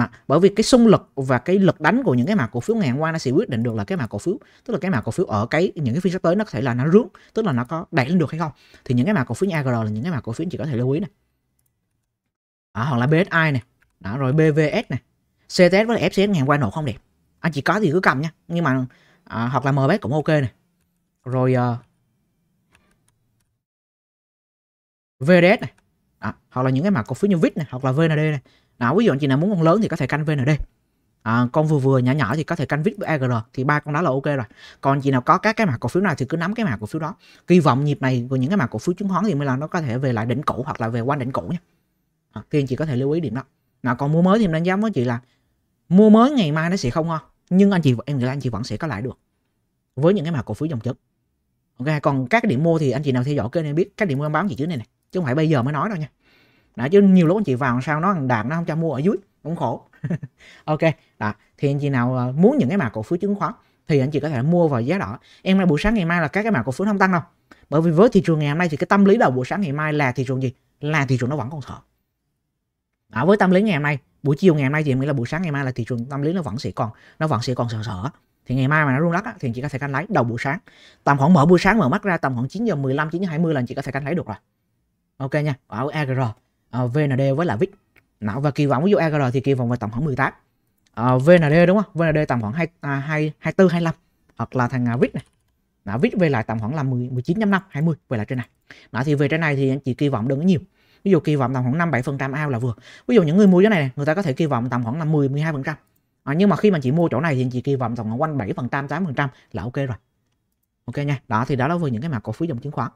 mà bởi vì cái xung lực và cái lực đánh của những cái mã cổ phiếu ngày hôm qua nó sẽ quyết định được là cái mã cổ phiếu tức là cái mã cổ phiếu ở cái những cái phiên sắp tới nó có thể là nó rướng tức là nó có đẩy lên được hay không thì những cái mã cổ phiếu như AGR là những cái mã cổ phiếu chỉ có thể lưu ý này đó, hoặc là BSI này đó rồi BVS này CTS với lại FCS ngày hôm qua nổ không đẹp anh chỉ có thì cứ cầm nha nhưng mà à, hoặc là MBS cũng ok này rồi uh, ờ, VDS này đó, hoặc là những cái mã cổ phiếu như VIX này hoặc là VND này đó, ví dụ anh chị nào muốn con lớn thì có thể canh VND à, con vừa vừa nhỏ nhỏ thì có thể canh VIX với AGR thì ba con đó là ok rồi còn chị nào có các cái mã cổ phiếu nào thì cứ nắm cái mã cổ phiếu đó kỳ vọng nhịp này của những cái mã cổ phiếu chứng khoán thì mới là nó có thể về lại đỉnh cũ hoặc là về quanh đỉnh cũ nha à, thì anh chị có thể lưu ý điểm đó Nào còn mua mới thì mình đánh giá với chị là mua mới ngày mai nó sẽ không ngon nhưng anh chị em nghĩ là anh chị vẫn sẽ có lãi được với những cái mã cổ phiếu dòng chất. ok còn các điểm mua thì anh chị nào theo dõi kênh em biết các điểm mua bán gì chứ này này chứ không phải bây giờ mới nói đâu nha đó chứ nhiều lúc anh chị vào sao nó thằng đạt nó không cho mua ở dưới cũng khổ ok đó thì anh chị nào à, muốn những cái mã cổ phiếu chứng khoán thì anh chị có thể mua vào giá đỏ em là buổi sáng ngày mai là các cái mã cổ phiếu không tăng đâu bởi vì với thị trường ngày hôm nay thì cái tâm lý đầu buổi sáng ngày mai là thị trường gì là thị trường nó vẫn còn thở đó, với tâm lý ngày hôm nay buổi chiều ngày hôm nay thì em nghĩ là buổi sáng ngày mai là thị trường tâm lý nó vẫn sẽ còn nó vẫn sẽ còn sợ sợ thì ngày mai mà nó rung lắc á, thì chị có thể canh lấy đầu buổi sáng tầm khoảng mở buổi sáng mở mắt ra tầm khoảng 9 giờ 15 9 giờ 20 là chị có thể canh lấy được rồi ok nha ở AGR uh, ờ, VND với là VIX não và kỳ vọng ví dụ AGR thì kỳ vọng về tầm khoảng 18 uh, VND đúng không VND tầm khoảng 2, uh, 2, 24 25 hoặc là thằng uh, à, VIX này nó viết về lại tầm khoảng là 10, 19.5 20 về lại trên này đó thì về trên này thì anh chị kỳ vọng đừng có nhiều ví dụ kỳ vọng tầm khoảng 5 7 phần trăm ao là vừa ví dụ những người mua cái này người ta có thể kỳ vọng tầm khoảng là 10 12 phần trăm à, nhưng mà khi mà chị mua chỗ này thì chị kỳ vọng tầm khoảng quanh 7 phần trăm 8 phần trăm là ok rồi ok nha đó thì đó là vừa những cái mã cổ phiếu dòng chứng khoán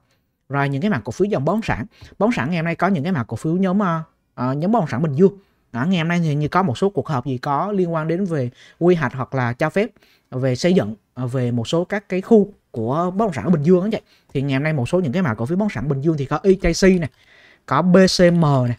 rồi những cái mặt cổ phiếu dòng bón sản bón sản ngày hôm nay có những cái mặt cổ phiếu nhóm uh, nhóm bón sản bình dương đó, ngày hôm nay thì như có một số cuộc họp gì có liên quan đến về quy hoạch hoặc là cho phép về xây dựng ờ, về một số các cái khu của bất động sản Bình Dương đó vậy thì ngày hôm nay một số những cái mã cổ phiếu bất động sản Bình Dương thì có IJC e này có BCM này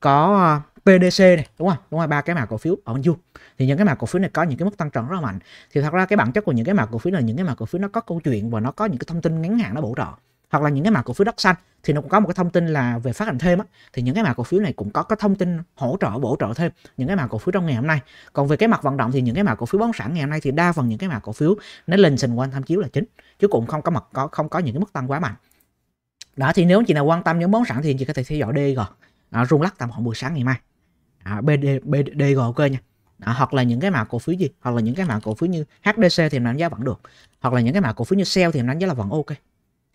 có PDC này đúng không đúng không ba cái mã cổ phiếu ở Bình Dương thì những cái mã cổ phiếu này có những cái mức tăng trưởng rất là mạnh thì thật ra cái bản chất của những cái mã cổ phiếu là những cái mã cổ phiếu nó có câu chuyện và nó có những cái thông tin ngắn hạn nó bổ trợ hoặc là những cái mã cổ phiếu đất xanh thì nó cũng có một cái thông tin là về phát hành thêm á thì những cái mã cổ phiếu này cũng có cái thông tin hỗ trợ bổ trợ thêm những cái mã cổ phiếu trong ngày hôm nay còn về cái mặt vận động thì những cái mã cổ phiếu bất sản ngày hôm nay thì đa phần những cái mã cổ phiếu nó lên xình quanh tham chiếu là chính chứ cũng không có mặt có không có những cái mức tăng quá mạnh đó thì nếu chị nào quan tâm những món sản thì chị có thể theo dõi DG à, rung lắc tầm khoảng buổi sáng ngày mai à, BD, BDG ok nha à, hoặc là những cái mã cổ phiếu gì hoặc là những cái mã cổ phiếu như HDC thì nó đánh giá vẫn được hoặc là những cái mã cổ phiếu như sell thì nó đánh giá là vẫn ok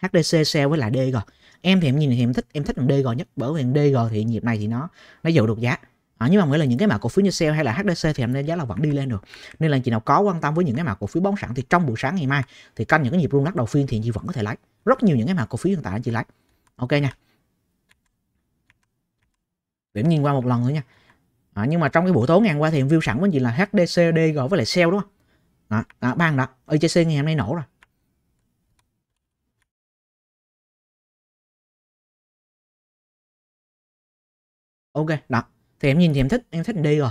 HDC sell với lại DG em thì em nhìn thì em thích em thích thằng DG nhất bởi vì thằng DG thì nhịp này thì nó nó giữ được giá À, nhưng mà nghĩa là những cái mã cổ phiếu như sell hay là HDC thì hôm nay giá là vẫn đi lên được nên là chị nào có quan tâm với những cái mã cổ phiếu bóng sẵn thì trong buổi sáng ngày mai thì canh những cái nhịp rung lắc đầu phiên thì chị vẫn có thể lấy rất nhiều những cái mã cổ phiếu hiện tại chị lấy ok nha để em nhìn qua một lần nữa nha à, nhưng mà trong cái buổi tối ngày hôm qua thì em view sẵn với chị là HDC DG với lại sell đúng không à, à, ban đó EJC ngày hôm nay nổ rồi ok đó thì em nhìn thì em thích em thích đi rồi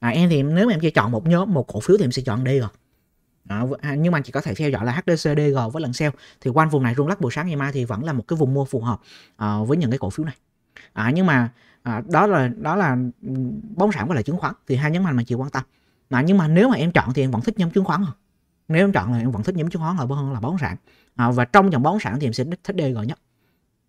à, em thì nếu mà em chỉ chọn một nhóm một cổ phiếu thì em sẽ chọn đi rồi À, nhưng mà chỉ có thể theo dõi là HDCDG với lần sell thì quanh vùng này rung lắc buổi sáng ngày mai thì vẫn là một cái vùng mua phù hợp à, với những cái cổ phiếu này à, nhưng mà à, đó là đó là ừ, bóng sản và là chứng khoán thì hai nhóm ngành mà chị quan tâm à, nhưng mà nếu mà em chọn thì em vẫn thích nhóm chứng khoán hơn nếu em chọn thì em vẫn thích nhóm chứng khoán hơn hơn là bóng sản à, và trong dòng bóng sản thì em sẽ thích DG nhất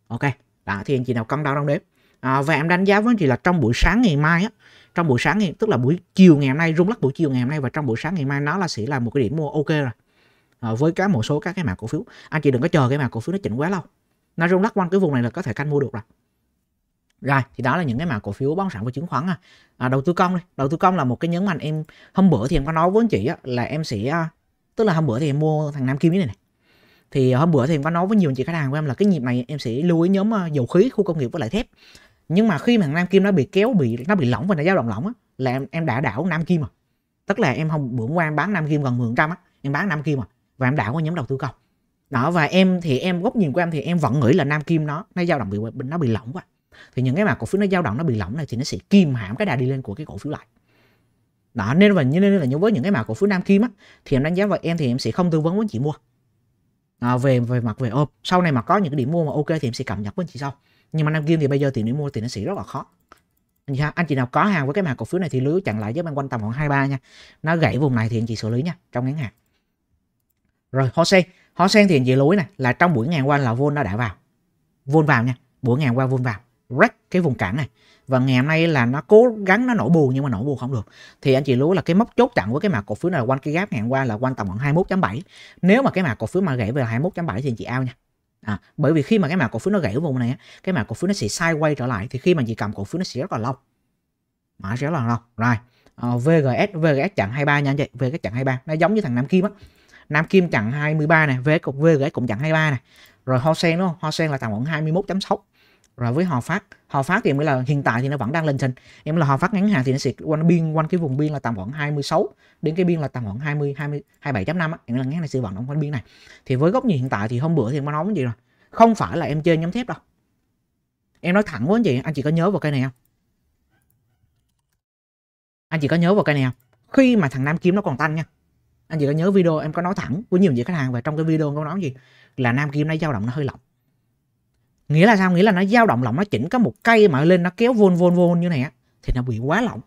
ok đó thì anh chị nào cân đo đong đếm à, và em đánh giá với chị là trong buổi sáng ngày mai á trong buổi sáng ngày tức là buổi chiều ngày hôm nay rung lắc buổi chiều ngày hôm nay và trong buổi sáng ngày mai nó là sẽ là một cái điểm mua ok rồi à, với cái một số các cái mã cổ phiếu anh chị đừng có chờ cái mã cổ phiếu nó chỉnh quá lâu nó rung lắc quanh cái vùng này là có thể canh mua được rồi rồi thì đó là những cái mã cổ phiếu bất động sản và chứng khoán à. à đầu tư công đi đầu tư công là một cái nhấn mạnh em hôm bữa thì em có nói với anh chị á, là em sẽ à, tức là hôm bữa thì em mua thằng nam kim này này thì hôm bữa thì em có nói với nhiều anh chị khách hàng của em là cái nhịp này em sẽ lưu ý nhóm à, dầu khí khu công nghiệp với lại thép nhưng mà khi mà nam kim nó bị kéo bị nó bị lỏng và nó dao động lỏng á là em em đã đảo nam kim rồi à. tức là em không bữa qua em bán nam kim gần 10 trăm á em bán nam kim rồi à, và em đảo qua nhóm đầu tư công đó và em thì em góc nhìn của em thì em vẫn nghĩ là nam kim nó nó dao động bị nó bị lỏng quá thì những cái mà cổ phiếu nó dao động nó bị lỏng này thì nó sẽ kìm hãm cái đà đi lên của cái cổ phiếu lại đó nên và nên là như với những cái mà cổ phiếu nam kim á thì em đánh giá vậy em thì em sẽ không tư vấn với chị mua à, về về mặt về ôm sau này mà có những cái điểm mua mà ok thì em sẽ cập nhật với chị sau nhưng mà năm kim thì bây giờ thì nếu mua thì nó sẽ rất là khó anh chị, nào có hàng với cái mã cổ phiếu này thì lưới chặn lại với quanh tầm khoảng 23 nha nó gãy vùng này thì anh chị xử lý nha trong ngắn hạn rồi sen Hossein sen thì anh chị lưới này là trong buổi ngày qua là vôn nó đã vào vôn vào nha buổi ngày qua vôn vào rách cái vùng cản này và ngày hôm nay là nó cố gắng nó nổ bù nhưng mà nổ bù không được thì anh chị lưu là cái mốc chốt chặn với cái mã cổ phiếu này quanh cái gáp ngày qua là quanh tầm khoảng 21.7 nếu mà cái mã cổ phiếu mà gãy về 21.7 thì anh chị ao nha à, bởi vì khi mà cái mã cổ phiếu nó gãy ở vùng này cái mã cổ phiếu nó sẽ sai quay trở lại thì khi mà chị cầm cổ phiếu nó sẽ rất là lâu mã sẽ rất là lâu rồi uh, ờ, VGS VGS chặn 23 nha anh chị VGS chặn 23 nó giống như thằng Nam Kim á Nam Kim chặn 23 này VGS cũng VGS cũng chặn 23 này rồi Hoa Sen đúng không Hoa Sen là tầm khoảng 21.6 rồi với Hòa Phát họ Phát thì mới là hiện tại thì nó vẫn đang lên trên em là họ Phát ngắn hạn thì nó sẽ quanh biên quanh cái vùng biên là tầm khoảng 26 đến cái biên là tầm khoảng 20 20 27.5 em là ngắn này sẽ vận động quanh biên này thì với góc nhìn hiện tại thì hôm bữa thì em nói gì rồi không phải là em chơi nhóm thép đâu em nói thẳng với anh chị anh chị có nhớ vào cái này không anh chị có nhớ vào cái này không khi mà thằng Nam Kiếm nó còn tăng nha anh chị có nhớ video em có nói thẳng với nhiều vị khách hàng và trong cái video em có nói gì là Nam Kiếm nay dao động nó hơi lỏng nghĩa là sao nghĩa là nó dao động lỏng nó chỉnh có một cây mà lên nó kéo vôn vôn vôn như này á thì nó bị quá lỏng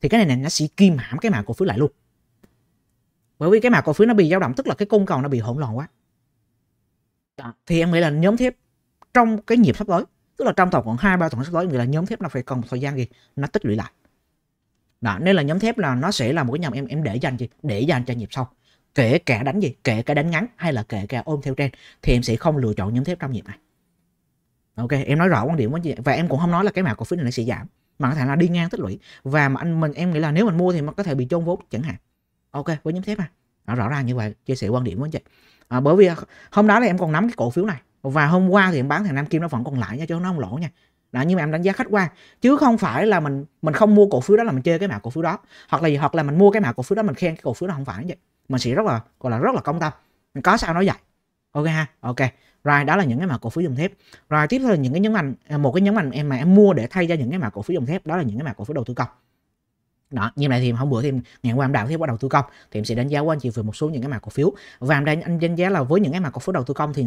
thì cái này này nó sẽ kim hãm cái mã cổ phiếu lại luôn bởi vì cái mã cổ phiếu nó bị dao động tức là cái cung cầu nó bị hỗn loạn quá thì em nghĩ là nhóm thép trong cái nhịp sắp tới tức là trong tổng khoảng hai ba tuần sắp tới em nghĩ là nhóm thép nó phải cần một thời gian gì nó tích lũy lại Đó. nên là nhóm thép là nó sẽ là một cái nhóm em em để dành gì để dành cho nhịp sau kể cả đánh gì kể cả đánh ngắn hay là kể cả ôm theo trên thì em sẽ không lựa chọn nhóm thép trong nhịp này ok em nói rõ quan điểm của chị và em cũng không nói là cái mã cổ phiếu này nó sẽ giảm mà có thể là đi ngang tích lũy và mà anh mình em nghĩ là nếu mình mua thì mình có thể bị chôn vốn chẳng hạn ok với nhóm thép à đó, rõ ràng như vậy chia sẻ quan điểm của chị à, bởi vì hôm đó là em còn nắm cái cổ phiếu này và hôm qua thì em bán thằng nam kim nó vẫn còn lại nha chứ nó không lỗ nha đó, nhưng mà em đánh giá khách quan chứ không phải là mình mình không mua cổ phiếu đó là mình chơi cái mã cổ phiếu đó hoặc là gì hoặc là mình mua cái mã cổ phiếu đó mình khen cái cổ phiếu đó không phải vậy mình sẽ rất là gọi là rất là công tâm mình có sao nói vậy ok ha ok rồi đó là những cái mã cổ phiếu dùng thép rồi tiếp theo là những cái nhóm ngành à, một cái nhóm ngành em mà em mua để thay cho những cái mã cổ phiếu dùng thép đó là những cái mã cổ phiếu đầu tư công đó như này thì hôm bữa thì ngày qua em đào tiếp bắt đầu tư công thì em sẽ đánh giá qua anh chị về một số những cái mã cổ phiếu và em đang anh đánh giá là với những cái mã cổ phiếu đầu tư công thì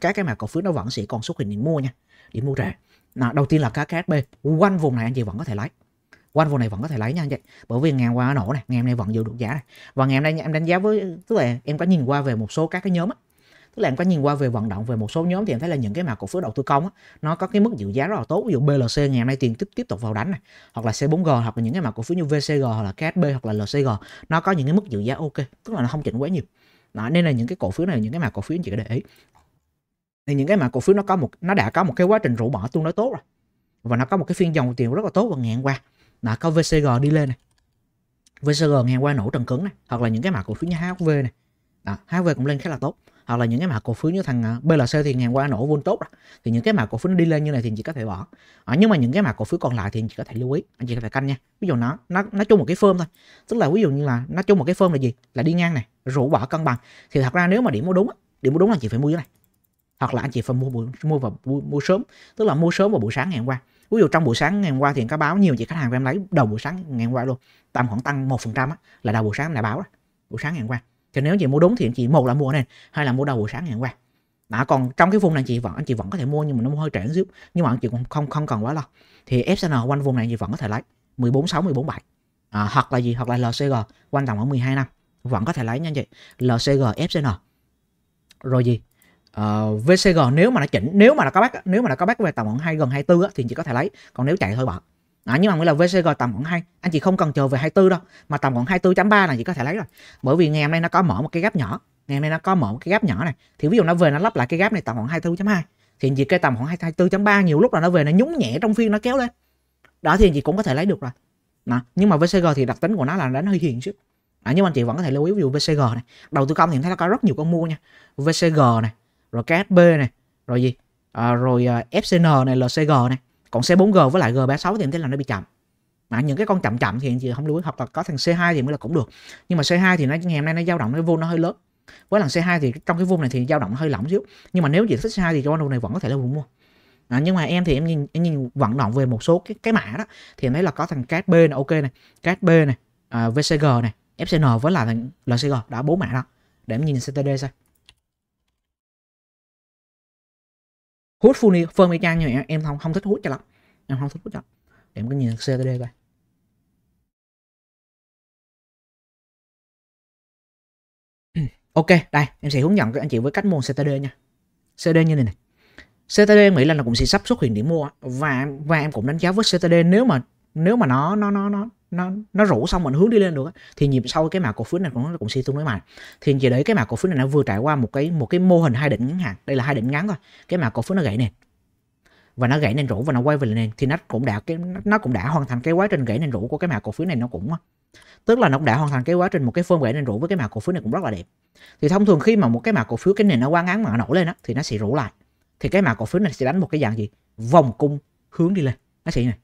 các cái mã cổ phiếu nó vẫn sẽ còn xuất hiện điểm mua nha điểm mua rẻ đó, đầu tiên là KKSB quanh vùng này anh chị vẫn có thể lấy quanh vùng này vẫn có thể lấy nha anh chị bởi vì ngày qua nó nổ này ngày hôm nay vẫn giữ được giá này và ngày hôm nay em đánh giá với tức là em có nhìn qua về một số các cái nhóm ấy, tức là em có nhìn qua về vận động về một số nhóm thì em thấy là những cái mà cổ phiếu đầu tư công á, nó có cái mức dự giá rất là tốt ví dụ BLC ngày hôm nay tiền tiếp tiếp tục vào đánh này hoặc là C4G hoặc là những cái mà cổ phiếu như VCG hoặc là KSB hoặc là LCG nó có những cái mức dự giá ok tức là nó không chỉnh quá nhiều đó, nên là những cái cổ phiếu này những cái mà cổ phiếu anh chị để ý thì những cái mà cổ phiếu nó có một nó đã có một cái quá trình rũ bỏ tương đối tốt rồi và nó có một cái phiên dòng tiền rất là tốt vào ngày qua là có VCG đi lên này VCG ngày qua nổ trần cứng này hoặc là những cái mã cổ phiếu như HV này đó, HV cũng lên khá là tốt hoặc là những cái mã cổ phiếu như thằng à, BLC thì ngày qua nổ vun tốt rồi thì những cái mã cổ phiếu nó đi lên như này thì anh chị có thể bỏ à, nhưng mà những cái mã cổ phiếu còn lại thì anh chị có thể lưu ý anh chị có thể canh nha ví dụ nó nó nó chung một cái phơm thôi tức là ví dụ như là nó chung một cái phơm là gì là đi ngang này rủ bỏ cân bằng thì thật ra nếu mà điểm mua đúng điểm mua đúng là chị phải mua dưới này hoặc là anh chị phải mua mua vào mua, mua sớm tức là mua sớm vào buổi sáng ngày hôm qua ví dụ trong buổi sáng ngày hôm qua thì có báo nhiều chị khách hàng em lấy đầu buổi sáng ngày hôm qua luôn tầm khoảng tăng một phần trăm là đầu buổi sáng là báo đó buổi sáng ngày hôm qua thì nếu chị mua đúng thì anh chị một là mua này hai là mua đầu buổi sáng ngày hôm qua đó, còn trong cái vùng này chị vẫn anh chị vẫn có thể mua nhưng mà nó hơi trễ giúp nhưng mà anh chị cũng không không cần quá lo thì FCN quanh vùng này chị vẫn có thể lấy 14 6 14 7 à, hoặc là gì hoặc là LCG quanh tầm khoảng 12 năm vẫn có thể lấy nha chị LCG FCN rồi gì uh, ờ, VCG nếu mà nó chỉnh nếu mà nó có bác nếu mà nó có bác về tầm khoảng hai gần 24 á, thì chị có thể lấy còn nếu chạy hơi bận À, nhưng mà nghĩa là VCG tầm khoảng 2 anh chị không cần chờ về 24 đâu mà tầm khoảng 24.3 là chị có thể lấy rồi bởi vì ngày hôm nay nó có mở một cái gap nhỏ ngày hôm nay nó có mở một cái gap nhỏ này thì ví dụ nó về nó lắp lại cái gap này tầm khoảng 24.2 thì chị cái tầm khoảng 24.3 nhiều lúc là nó về nó nhúng nhẹ trong phiên nó kéo lên đó thì anh chị cũng có thể lấy được rồi đó. nhưng mà VCG thì đặc tính của nó là đánh hơi hiền chứ à, nhưng mà anh chị vẫn có thể lưu ý ví dụ VCG này đầu tư công thì thấy nó có rất nhiều con mua nha VCG này rồi KSB này rồi gì à, rồi à, FCN này LCG này còn C4G với lại G36 thì em thấy là nó bị chậm mà những cái con chậm chậm thì em chị không lưu ý hoặc là có thằng C2 thì mới là cũng được nhưng mà C2 thì nó ngày hôm nay nó dao động cái vô nó hơi lớn với lần C2 thì trong cái vùng này thì dao động hơi lỏng xíu nhưng mà nếu chị thích C2 thì cho này vẫn có thể là vùng mua à, nhưng mà em thì em nhìn em nhìn vận động về một số cái cái mã đó thì em thấy là có thằng b này ok này b này à, VCG này FCN với là thằng LCG đã bốn mã đó để em nhìn CTD xem hút full trang như vậy em không không thích hút cho lắm em không thích hút cho lắm em cứ nhìn CTD coi Ok, đây, em sẽ hướng dẫn các anh chị với cách mua CTD nha. CTD như này này. CTD em nghĩ là nó cũng sẽ sắp xuất hiện điểm mua và và em cũng đánh giá với CTD nếu mà nếu mà nó nó nó nó nó nó rủ xong mình hướng đi lên được thì nhịp sau cái mã cổ phiếu này cũng cũng suy tương đối mạnh thì giờ đấy cái mã cổ phiếu này nó vừa trải qua một cái một cái mô hình hai đỉnh ngắn hạn đây là hai đỉnh ngắn thôi cái mã cổ phiếu nó gãy nền và nó gãy nền rũ và nó quay về nền thì nó cũng đã cái nó cũng đã hoàn thành cái quá trình gãy nền rũ của cái mã cổ phiếu này nó cũng tức là nó cũng đã hoàn thành cái quá trình một cái phơm gãy nền rũ với cái mã cổ phiếu này cũng rất là đẹp thì thông thường khi mà một cái mã cổ phiếu cái nền nó quá ngắn mà nó nổi lên đó, thì nó sẽ rũ lại thì cái mã cổ phiếu này sẽ đánh một cái dạng gì vòng cung hướng đi lên nó sẽ này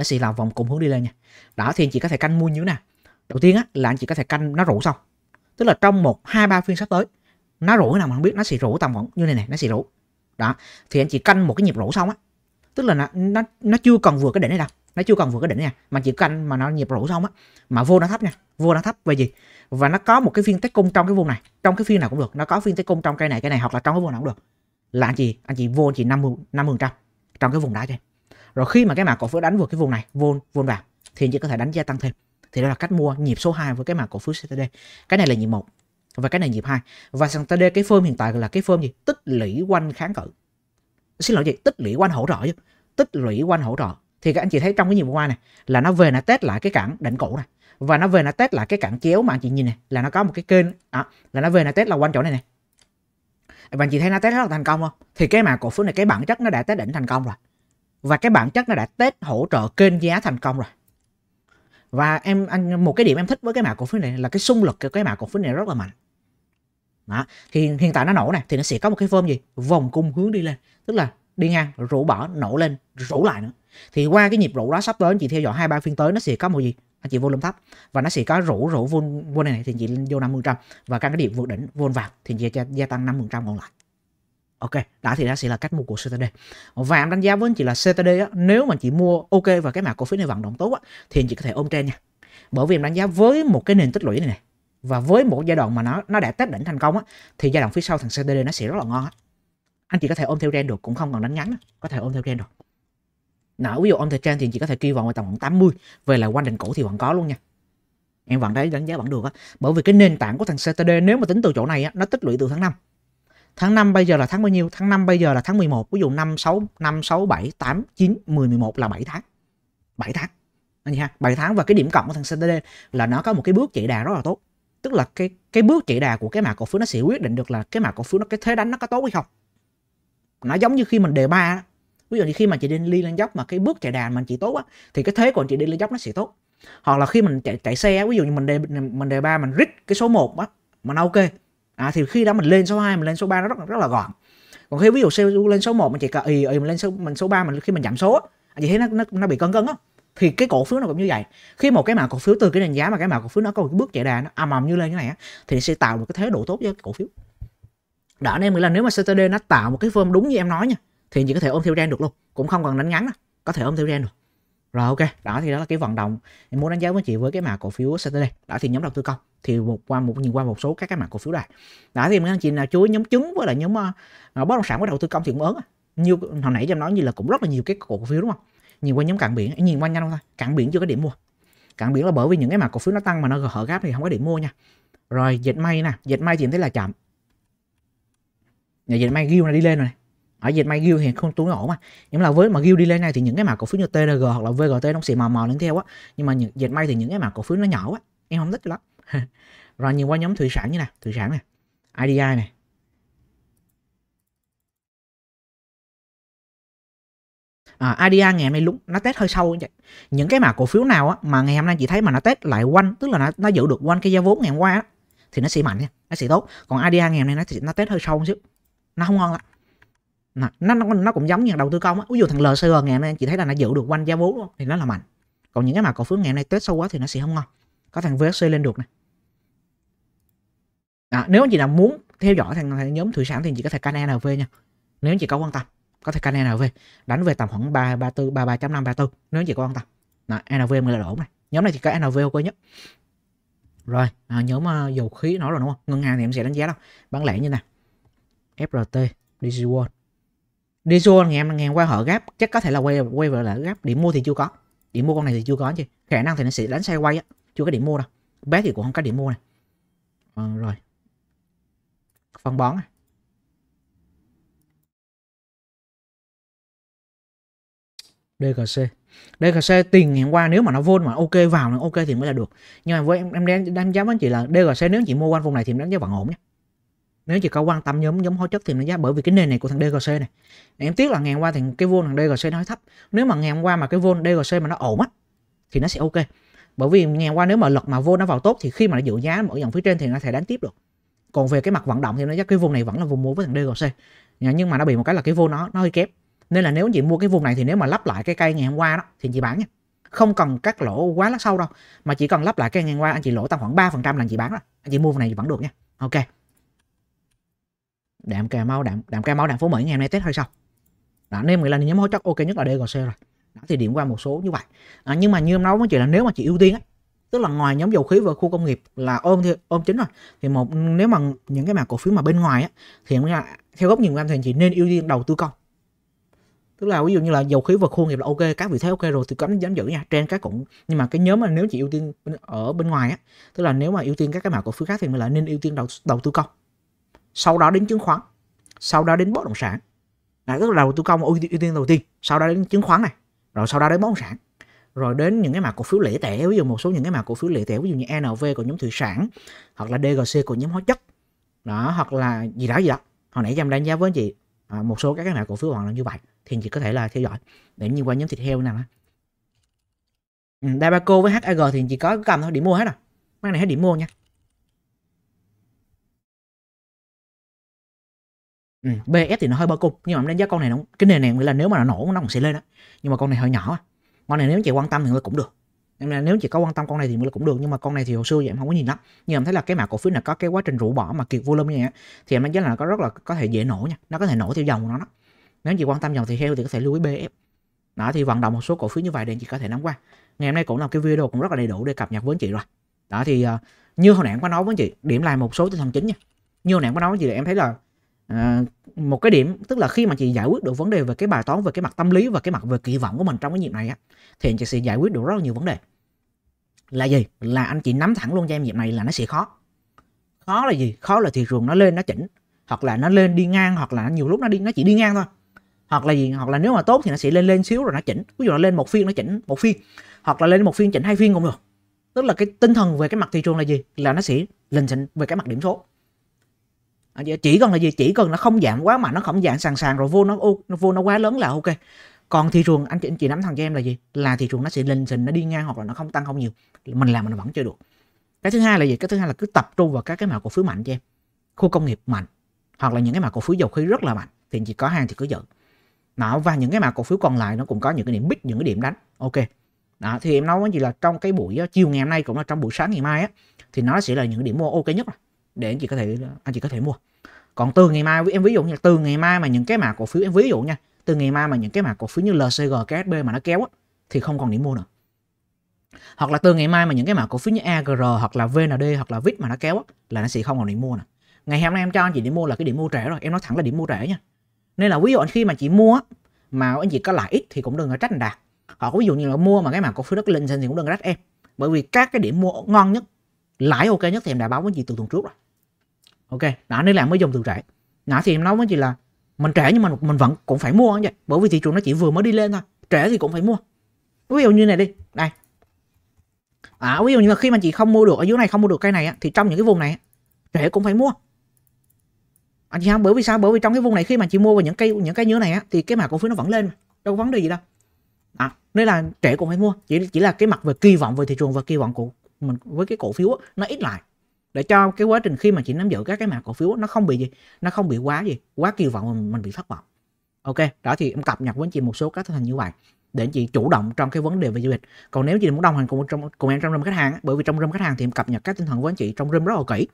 nó sẽ là vòng cùng hướng đi lên nha đó thì anh chị có thể canh mua như thế nào đầu tiên á, là anh chị có thể canh nó rủ xong. tức là trong một hai ba phiên sắp tới nó rủ nào mà không biết nó sẽ rủ tầm khoảng như này này nó sẽ rủ đó thì anh chị canh một cái nhịp rủ xong á tức là nó nó, nó chưa cần vừa cái đỉnh này đâu nó chưa cần vừa cái đỉnh nha mà chỉ canh mà nó nhịp rủ xong á mà vô nó thấp nha vô nó thấp về gì và nó có một cái phiên test cung trong cái vùng này trong cái phiên nào cũng được nó có phiên test cung trong cây này cây này hoặc là trong cái vùng nào cũng được là anh chị anh chị vô anh chị năm mươi năm trăm trong cái vùng đá trên rồi khi mà cái mã cổ phiếu đánh vượt cái vùng này vôn vôn vào thì anh chị có thể đánh gia tăng thêm thì đó là cách mua nhịp số 2 với cái mã cổ phiếu CTD cái này là nhịp một và cái này nhịp hai và CTD cái phơm hiện tại là cái phơm gì tích lũy quanh kháng cự xin lỗi gì tích lũy quanh hỗ trợ chứ tích lũy quanh hỗ trợ thì các anh chị thấy trong cái nhịp qua này là nó về nó test lại cái cản đỉnh cổ này và nó về nó test lại cái cản chéo mà anh chị nhìn này là nó có một cái kênh à, là nó về nó test là quanh chỗ này này và anh chị thấy nó test rất là thành công không thì cái mà cổ phiếu này cái bản chất nó đã test đỉnh thành công rồi và cái bản chất nó đã test hỗ trợ kênh giá thành công rồi và em anh một cái điểm em thích với cái mã cổ phiếu này là cái xung lực của cái mã cổ phiếu này rất là mạnh đó. thì hiện tại nó nổ này thì nó sẽ có một cái form gì vòng cung hướng đi lên tức là đi ngang rũ bỏ nổ lên rũ lại nữa thì qua cái nhịp rũ đó sắp tới anh chị theo dõi hai ba phiên tới nó sẽ có một gì anh chị volume thấp và nó sẽ có rũ rũ vol vol này, này thì chị lên vô 50% và các cái điểm vượt đỉnh vol vào thì chị gia tăng 5% còn lại Ok, đó thì đó sẽ là cách mua của CTD. Và em đánh giá với anh chị là CTD á, nếu mà chị mua ok và cái mã cổ phiếu này vận động tốt á, thì anh chị có thể ôm trên nha. Bởi vì em đánh giá với một cái nền tích lũy này này và với một giai đoạn mà nó nó đã test đỉnh thành công á, thì giai đoạn phía sau thằng CTD nó sẽ rất là ngon á. Anh chị có thể ôm theo trend được cũng không cần đánh ngắn, có thể ôm theo trend được. Nào, ví dụ ôm theo trend thì chị có thể kỳ vọng vào tầm khoảng 80 về là quanh đỉnh cũ thì vẫn có luôn nha em vẫn thấy đánh giá vẫn được á bởi vì cái nền tảng của thằng CTD nếu mà tính từ chỗ này á, nó tích lũy từ tháng 5 Tháng 5 bây giờ là tháng bao nhiêu? Tháng 5 bây giờ là tháng 11. Ví dụ 5, 6, 5, 6, 7, 8, 9, 10, 11 là 7 tháng. 7 tháng. Anh ha, 7 tháng và cái điểm cộng của thằng CTD là nó có một cái bước chạy đà rất là tốt. Tức là cái cái bước chạy đà của cái mã cổ phiếu nó sẽ quyết định được là cái mã cổ phiếu nó cái thế đánh nó có tốt hay không. Nó giống như khi mình đề ba ví dụ như khi mà chị đi lên dốc mà cái bước chạy đà mà chị tốt á thì cái thế của chị đi lên dốc nó sẽ tốt hoặc là khi mình chạy chạy xe ví dụ như mình đề mình đề ba mình rít cái số 1 á mình ok à, thì khi đó mình lên số 2 mình lên số 3 nó rất, rất là gọn còn khi ví dụ sale lên số 1 mình chỉ cà ừ, ừ, mình lên số mình số 3 mình khi mình giảm số thì thấy nó, nó nó bị cân cân á thì cái cổ phiếu nó cũng như vậy khi một cái mã cổ phiếu từ cái nền giá mà cái mã cổ phiếu nó có một cái bước chạy đà nó ầm ầm như lên như này á thì sẽ tạo một cái thế độ tốt cho cổ phiếu đó nên là nếu mà CTD nó tạo một cái form đúng như em nói nha thì chỉ có thể ôm theo trend được luôn cũng không cần đánh ngắn đâu có thể ôm theo trend được rồi ok đó thì đó là cái vận động em muốn đánh giá với chị với cái mã cổ phiếu CTD đó thì nhóm đầu tư công thì một qua một nhìn qua một số các cái mã cổ phiếu này đó thì mấy anh chị nào chú ý nhóm chứng với lại nhóm uh, bất động sản với đầu tư công thì cũng ớn như hồi nãy em nói như là cũng rất là nhiều cái cổ phiếu đúng không nhìn qua nhóm cạn biển nhìn qua nhanh thôi cạn biển chưa có điểm mua cạn biển là bởi vì những cái mã cổ phiếu nó tăng mà nó hở gáp thì không có điểm mua nha rồi dệt may nè dệt may thì em thấy là chậm nhà dạ, dệt may ghiêu này đi lên rồi ở dịch may gil thì không túi ổn mà nhưng là với mà gil đi lên này thì những cái mã cổ phiếu như trg hoặc là vgt nó sẽ màu màu lên theo á nhưng mà những, dịch may thì những cái mã cổ phiếu nó nhỏ quá em không thích lắm rồi nhìn qua nhóm thủy sản như này thủy sản này idi này à, IDA ngày hôm nay lúc nó test hơi sâu vậy. Những cái mã cổ phiếu nào á, mà ngày hôm nay chị thấy mà nó test lại quanh, tức là nó, nó giữ được quanh cái giá vốn ngày hôm qua á, thì nó sẽ mạnh nha, nó sẽ tốt. Còn IDA ngày hôm nay nó nó test hơi sâu một xíu. Nó không ngon lắm nó, nó, nó cũng giống như đầu tư công á ví dụ thằng LCR ngày nay chỉ thấy là nó giữ được quanh giá vốn thì nó là mạnh còn những cái mà cổ phiếu ngày nay test sâu quá thì nó sẽ không ngon có thằng VSC lên được này à, nếu chị nào muốn theo dõi thằng, thằng nhóm thủy sản thì chỉ có thể can NV nha nếu chị có quan tâm có thể can NV đánh về tầm khoảng ba ba 3 34 33 5 34 nếu chị có quan tâm Đó, NV mới là lỗ này nhóm này thì có NV ok nhất rồi à, nhóm uh, dầu khí nó rồi đúng không ngân hàng thì em sẽ đánh giá đâu bán lẻ như nào FRT DG World đi xua ngày em ngày qua họ gáp chắc có thể là quay quay về là gáp điểm mua thì chưa có điểm mua con này thì chưa có chứ khả năng thì nó sẽ đánh xe quay á chưa có điểm mua đâu bé thì cũng không có điểm mua này à, rồi phân bón này. DGC DGC tiền ngày qua nếu mà nó vô mà ok vào nó ok thì mới là được nhưng mà với em em đang đánh giá với anh chị là DGC nếu chị mua quanh vùng này thì em đánh giá vẫn ổn nhé nếu chỉ có quan tâm nhóm nhóm hóa chất thì nó giá bởi vì cái nền này của thằng DGC này em tiếc là ngày hôm qua thì cái vôn thằng DGC nó hơi thấp nếu mà ngày hôm qua mà cái vôn DGC mà nó ổn á thì nó sẽ ok bởi vì ngày hôm qua nếu mà lực mà vô nó vào tốt thì khi mà nó giữ giá ở dòng phía trên thì nó thể đánh tiếp được còn về cái mặt vận động thì nó giá cái vùng này vẫn là vùng mua với thằng DGC dạ, nhưng mà nó bị một cái là cái vô nó nó hơi kép nên là nếu chị mua cái vùng này thì nếu mà lắp lại cái cây ngày hôm qua đó thì chị bán nha không cần cắt lỗ quá là sâu đâu mà chỉ cần lắp lại cây ngày hôm qua anh chị lỗ tầm khoảng 3% là chị bán rồi anh chị mua vùng này thì vẫn được nha ok đạm cà mau đạm đạm cà mau đạm phú mỹ ngày hôm nay test hơi sao đó, nên mình là nhóm hỗ chất ok nhất là dgc rồi đó, thì điểm qua một số như vậy à, nhưng mà như em nói với chị là nếu mà chị ưu tiên á tức là ngoài nhóm dầu khí và khu công nghiệp là ôm thì ôm chính rồi thì một nếu mà những cái mảng cổ phiếu mà bên ngoài á thì là, theo góc nhìn của anh thì chị nên ưu tiên đầu tư công tức là ví dụ như là dầu khí và khu công nghiệp là ok các vị thấy ok rồi thì cấm dám giữ nha trên các cũng nhưng mà cái nhóm mà nếu chị ưu tiên ở bên ngoài á tức là nếu mà ưu tiên các cái mã cổ phiếu khác thì mình lại nên ưu tiên đầu đầu tư công sau đó đến chứng khoán sau đó đến bất động sản à, tức là đầu tư công ưu, tiên đầu tiên sau đó đến chứng khoán này rồi sau đó đến bất động sản rồi đến những cái mã cổ phiếu lẻ tẻ ví dụ một số những cái mã cổ phiếu lẻ tẻ ví dụ như NV của nhóm thủy sản hoặc là DGC của nhóm hóa chất đó hoặc là gì đó gì đó hồi nãy em đánh giá với anh chị à, một số các cái mã cổ phiếu hoàn là như vậy thì anh chị có thể là theo dõi để như qua nhóm thịt heo nào đó. Ừ, Dabaco với HAG thì chỉ có cầm thôi điểm mua hết rồi à. mấy này hết điểm mua nha ừ, BS thì nó hơi bơ cung nhưng mà em đánh giá con này nó cái nền này là nếu mà nó nổ nó cũng sẽ lên đó nhưng mà con này hơi nhỏ con này nếu chị quan tâm thì cũng được em là nếu chị có quan tâm con này thì là cũng được nhưng mà con này thì hồi xưa thì em không có nhìn lắm nhưng em thấy là cái mã cổ phiếu này có cái quá trình rũ bỏ mà kiệt volume như vậy thì em đánh giá là có rất là có thể dễ nổ nha nó có thể nổ theo dòng của nó đó nếu chị quan tâm dòng thì heo thì có thể lưu ý bf đó thì vận động một số cổ phiếu như vậy để chị có thể nắm qua ngày hôm nay cũng là cái video cũng rất là đầy đủ để cập nhật với chị rồi đó thì ờ, như hồi nãy em có nói với chị điểm lại một số tinh thần chính nha như hồi nãy em có nói với chị là em thấy là À, một cái điểm tức là khi mà chị giải quyết được vấn đề về cái bài toán về cái mặt tâm lý và cái mặt về kỳ vọng của mình trong cái nhịp này á thì chị sẽ giải quyết được rất là nhiều vấn đề là gì là anh chị nắm thẳng luôn cho em nhịp này là nó sẽ khó khó là gì khó là thị trường nó lên nó chỉnh hoặc là nó lên đi ngang hoặc là nhiều lúc nó đi nó chỉ đi ngang thôi hoặc là gì hoặc là nếu mà tốt thì nó sẽ lên lên xíu rồi nó chỉnh ví dụ nó lên một phiên nó chỉnh một phiên hoặc là lên một phiên chỉnh hai phiên cũng được tức là cái tinh thần về cái mặt thị trường là gì là nó sẽ lên chỉnh về cái mặt điểm số À, chỉ cần là gì chỉ cần nó không giảm quá mà nó không giảm sàn sàn rồi vô nó nó vô nó quá lớn là ok còn thị trường anh chị, anh chị nắm thằng cho em là gì là thị trường nó sẽ lên trình nó đi ngang hoặc là nó không tăng không nhiều mình làm mình vẫn chơi được cái thứ hai là gì cái thứ hai là cứ tập trung vào các cái mã cổ phiếu mạnh cho em khu công nghiệp mạnh hoặc là những cái mã cổ phiếu dầu khí rất là mạnh thì chỉ có hàng thì cứ giữ đó, và những cái mã cổ phiếu còn lại nó cũng có những cái điểm bích những cái điểm đánh ok đó, thì em nói với chị là trong cái buổi chiều ngày hôm nay cũng là trong buổi sáng ngày mai á thì nó sẽ là những điểm mua ok nhất rồi để anh chị có thể anh chị có thể mua còn từ ngày mai em ví dụ như từ ngày mai mà những cái mã cổ phiếu em ví dụ nha từ ngày mai mà những cái mã cổ phiếu như LCG, KSB mà nó kéo á, thì không còn điểm mua nữa hoặc là từ ngày mai mà những cái mã cổ phiếu như AGR hoặc là VND hoặc là VIX mà nó kéo á, là nó sẽ không còn điểm mua nữa. ngày hôm nay em cho anh chị điểm mua là cái điểm mua rẻ rồi em nói thẳng là điểm mua rẻ nha nên là ví dụ khi mà chị mua mà anh chị có lãi ít thì cũng đừng có trách anh đạt hoặc ví dụ như là mua mà cái mã cổ phiếu đất lên thì cũng đừng có trách em bởi vì các cái điểm mua ngon nhất lãi ok nhất thì em đã báo với chị từ tuần trước rồi ok đã nên làm mới dòng từ trễ đã thì em nói với chị là mình trễ nhưng mà mình vẫn cũng phải mua như vậy bởi vì thị trường nó chỉ vừa mới đi lên thôi trễ thì cũng phải mua ví dụ như này đi đây à ví dụ như là khi mà chị không mua được ở dưới này không mua được cây này thì trong những cái vùng này trễ cũng phải mua anh à, chị không bởi vì sao bởi vì trong cái vùng này khi mà chị mua vào những cây những cái như này á, thì cái mã cổ phiếu nó vẫn lên đâu có vấn đề gì đâu à, nên là trễ cũng phải mua chỉ chỉ là cái mặt về kỳ vọng về thị trường và kỳ vọng của mình với cái cổ phiếu á, nó ít lại để cho cái quá trình khi mà chị nắm giữ các cái mã cổ phiếu nó không bị gì nó không bị quá gì quá kỳ vọng mình, mình bị thất vọng ok đó thì em cập nhật với chị một số các thành như vậy để chị chủ động trong cái vấn đề về du lịch. còn nếu chị muốn đồng hành cùng trong cùng em trong room khách hàng bởi vì trong room khách hàng thì em cập nhật các tinh thần của anh chị trong room rất là kỹ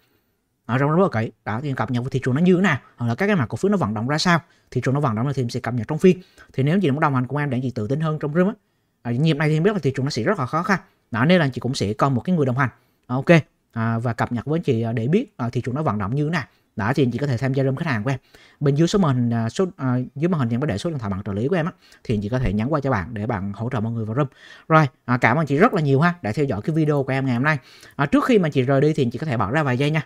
ở ờ, trong room rất là kỹ đó thì em cập nhật thị trường nó như thế nào hoặc là các cái mặt cổ phiếu nó vận động ra sao thị trường nó vận động thì em sẽ cập nhật trong phiên thì nếu chị muốn đồng hành cùng em để chị tự tin hơn trong room á ờ, nhịp này thì em biết là thị trường nó sẽ rất là khó khăn đó, nên là anh chị cũng sẽ có một cái người đồng hành ok à, và cập nhật với anh chị à, để biết à, thị trường nó vận động như thế nào đó thì anh chị có thể tham gia room khách hàng của em bên dưới số màn hình à, số à, dưới màn hình em có để số điện thoại bạn trợ lý của em á thì anh chị có thể nhắn qua cho bạn để bạn hỗ trợ mọi người vào room rồi à, cảm ơn chị rất là nhiều ha đã theo dõi cái video của em ngày hôm nay à, trước khi mà chị rời đi thì anh chị có thể bỏ ra vài giây nha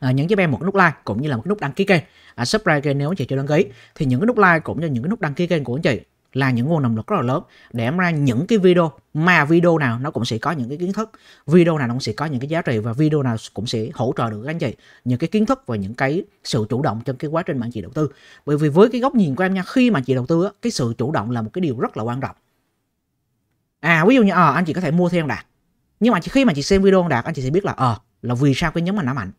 À, nhấn giúp em một cái nút like cũng như là một cái nút đăng ký kênh à, subscribe kênh nếu anh chị chưa đăng ký thì những cái nút like cũng như những cái nút đăng ký kênh của anh chị là những nguồn động lực rất là lớn để em ra những cái video mà video nào nó cũng sẽ có những cái kiến thức video nào nó cũng sẽ có những cái giá trị và video nào cũng sẽ hỗ trợ được các anh chị những cái kiến thức và những cái sự chủ động trong cái quá trình bạn chị đầu tư bởi vì với cái góc nhìn của em nha khi mà chị đầu tư á, cái sự chủ động là một cái điều rất là quan trọng à ví dụ như à, anh chị có thể mua thêm đạt nhưng mà khi mà chị xem video đạt anh chị sẽ biết là ờ à, là vì sao cái nhóm mà nó mạnh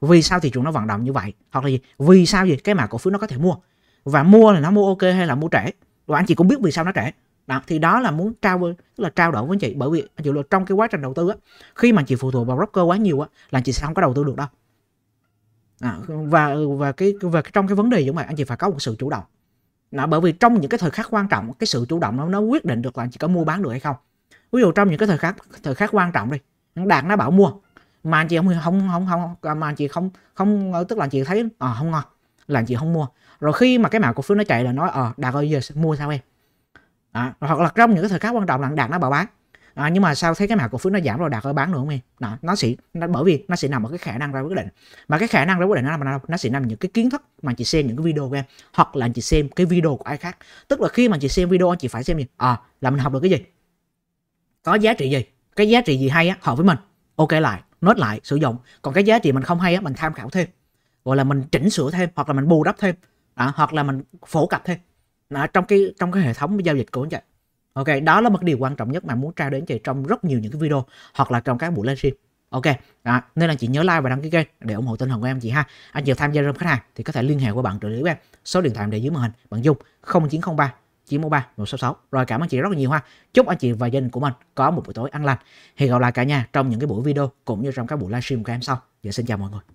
vì sao thị trường nó vận động như vậy hoặc là gì vì sao gì cái mã cổ phiếu nó có thể mua và mua là nó mua ok hay là mua trễ và anh chị cũng biết vì sao nó trễ đó, thì đó là muốn trao tức là trao đổi với anh chị bởi vì anh chị là trong cái quá trình đầu tư á khi mà anh chị phụ thuộc vào broker quá nhiều á là anh chị sẽ không có đầu tư được đâu à, và và cái và trong cái vấn đề như vậy anh chị phải có một sự chủ động đó, bởi vì trong những cái thời khắc quan trọng cái sự chủ động nó nó quyết định được là anh chị có mua bán được hay không ví dụ trong những cái thời khắc thời khắc quan trọng đi đạt nó bảo mua mà anh chị không không không không mà anh chị không không tức là anh chị thấy à, không ngon là anh chị không mua rồi khi mà cái mã cổ phiếu nó chạy là nói ờ đạt ơi giờ mua sao em à, hoặc là trong những cái thời khắc quan trọng là đạt nó bảo bán à, nhưng mà sao thấy cái mã cổ phiếu nó giảm rồi đạt ơi bán nữa không em đó, nó sẽ nó, bởi vì nó sẽ nằm ở cái khả năng ra quyết định mà cái khả năng ra quyết định nó nằm ở đâu nó sẽ nằm những cái kiến thức mà chị xem những cái video của em hoặc là chị xem cái video của ai khác tức là khi mà chị xem video chị phải xem gì à là mình học được cái gì có giá trị gì cái giá trị gì hay á hợp với mình ok lại nốt lại sử dụng còn cái giá trị mình không hay á mình tham khảo thêm gọi là mình chỉnh sửa thêm hoặc là mình bù đắp thêm đó, hoặc là mình phổ cập thôi đó, trong cái trong cái hệ thống giao dịch của anh chị ok đó là một điều quan trọng nhất mà muốn trao đến chị trong rất nhiều những cái video hoặc là trong các buổi livestream ok đó. nên là chị nhớ like và đăng ký kênh để ủng hộ tinh thần của em chị ha anh chị tham gia rơm khách hàng thì có thể liên hệ qua bạn trợ lý của em số điện thoại để dưới màn hình bạn dung 0903 913 166 rồi cảm ơn chị rất là nhiều ha chúc anh chị và gia đình của mình có một buổi tối an lành hẹn gặp lại cả nhà trong những cái buổi video cũng như trong các buổi livestream của em sau giờ dạ, xin chào mọi người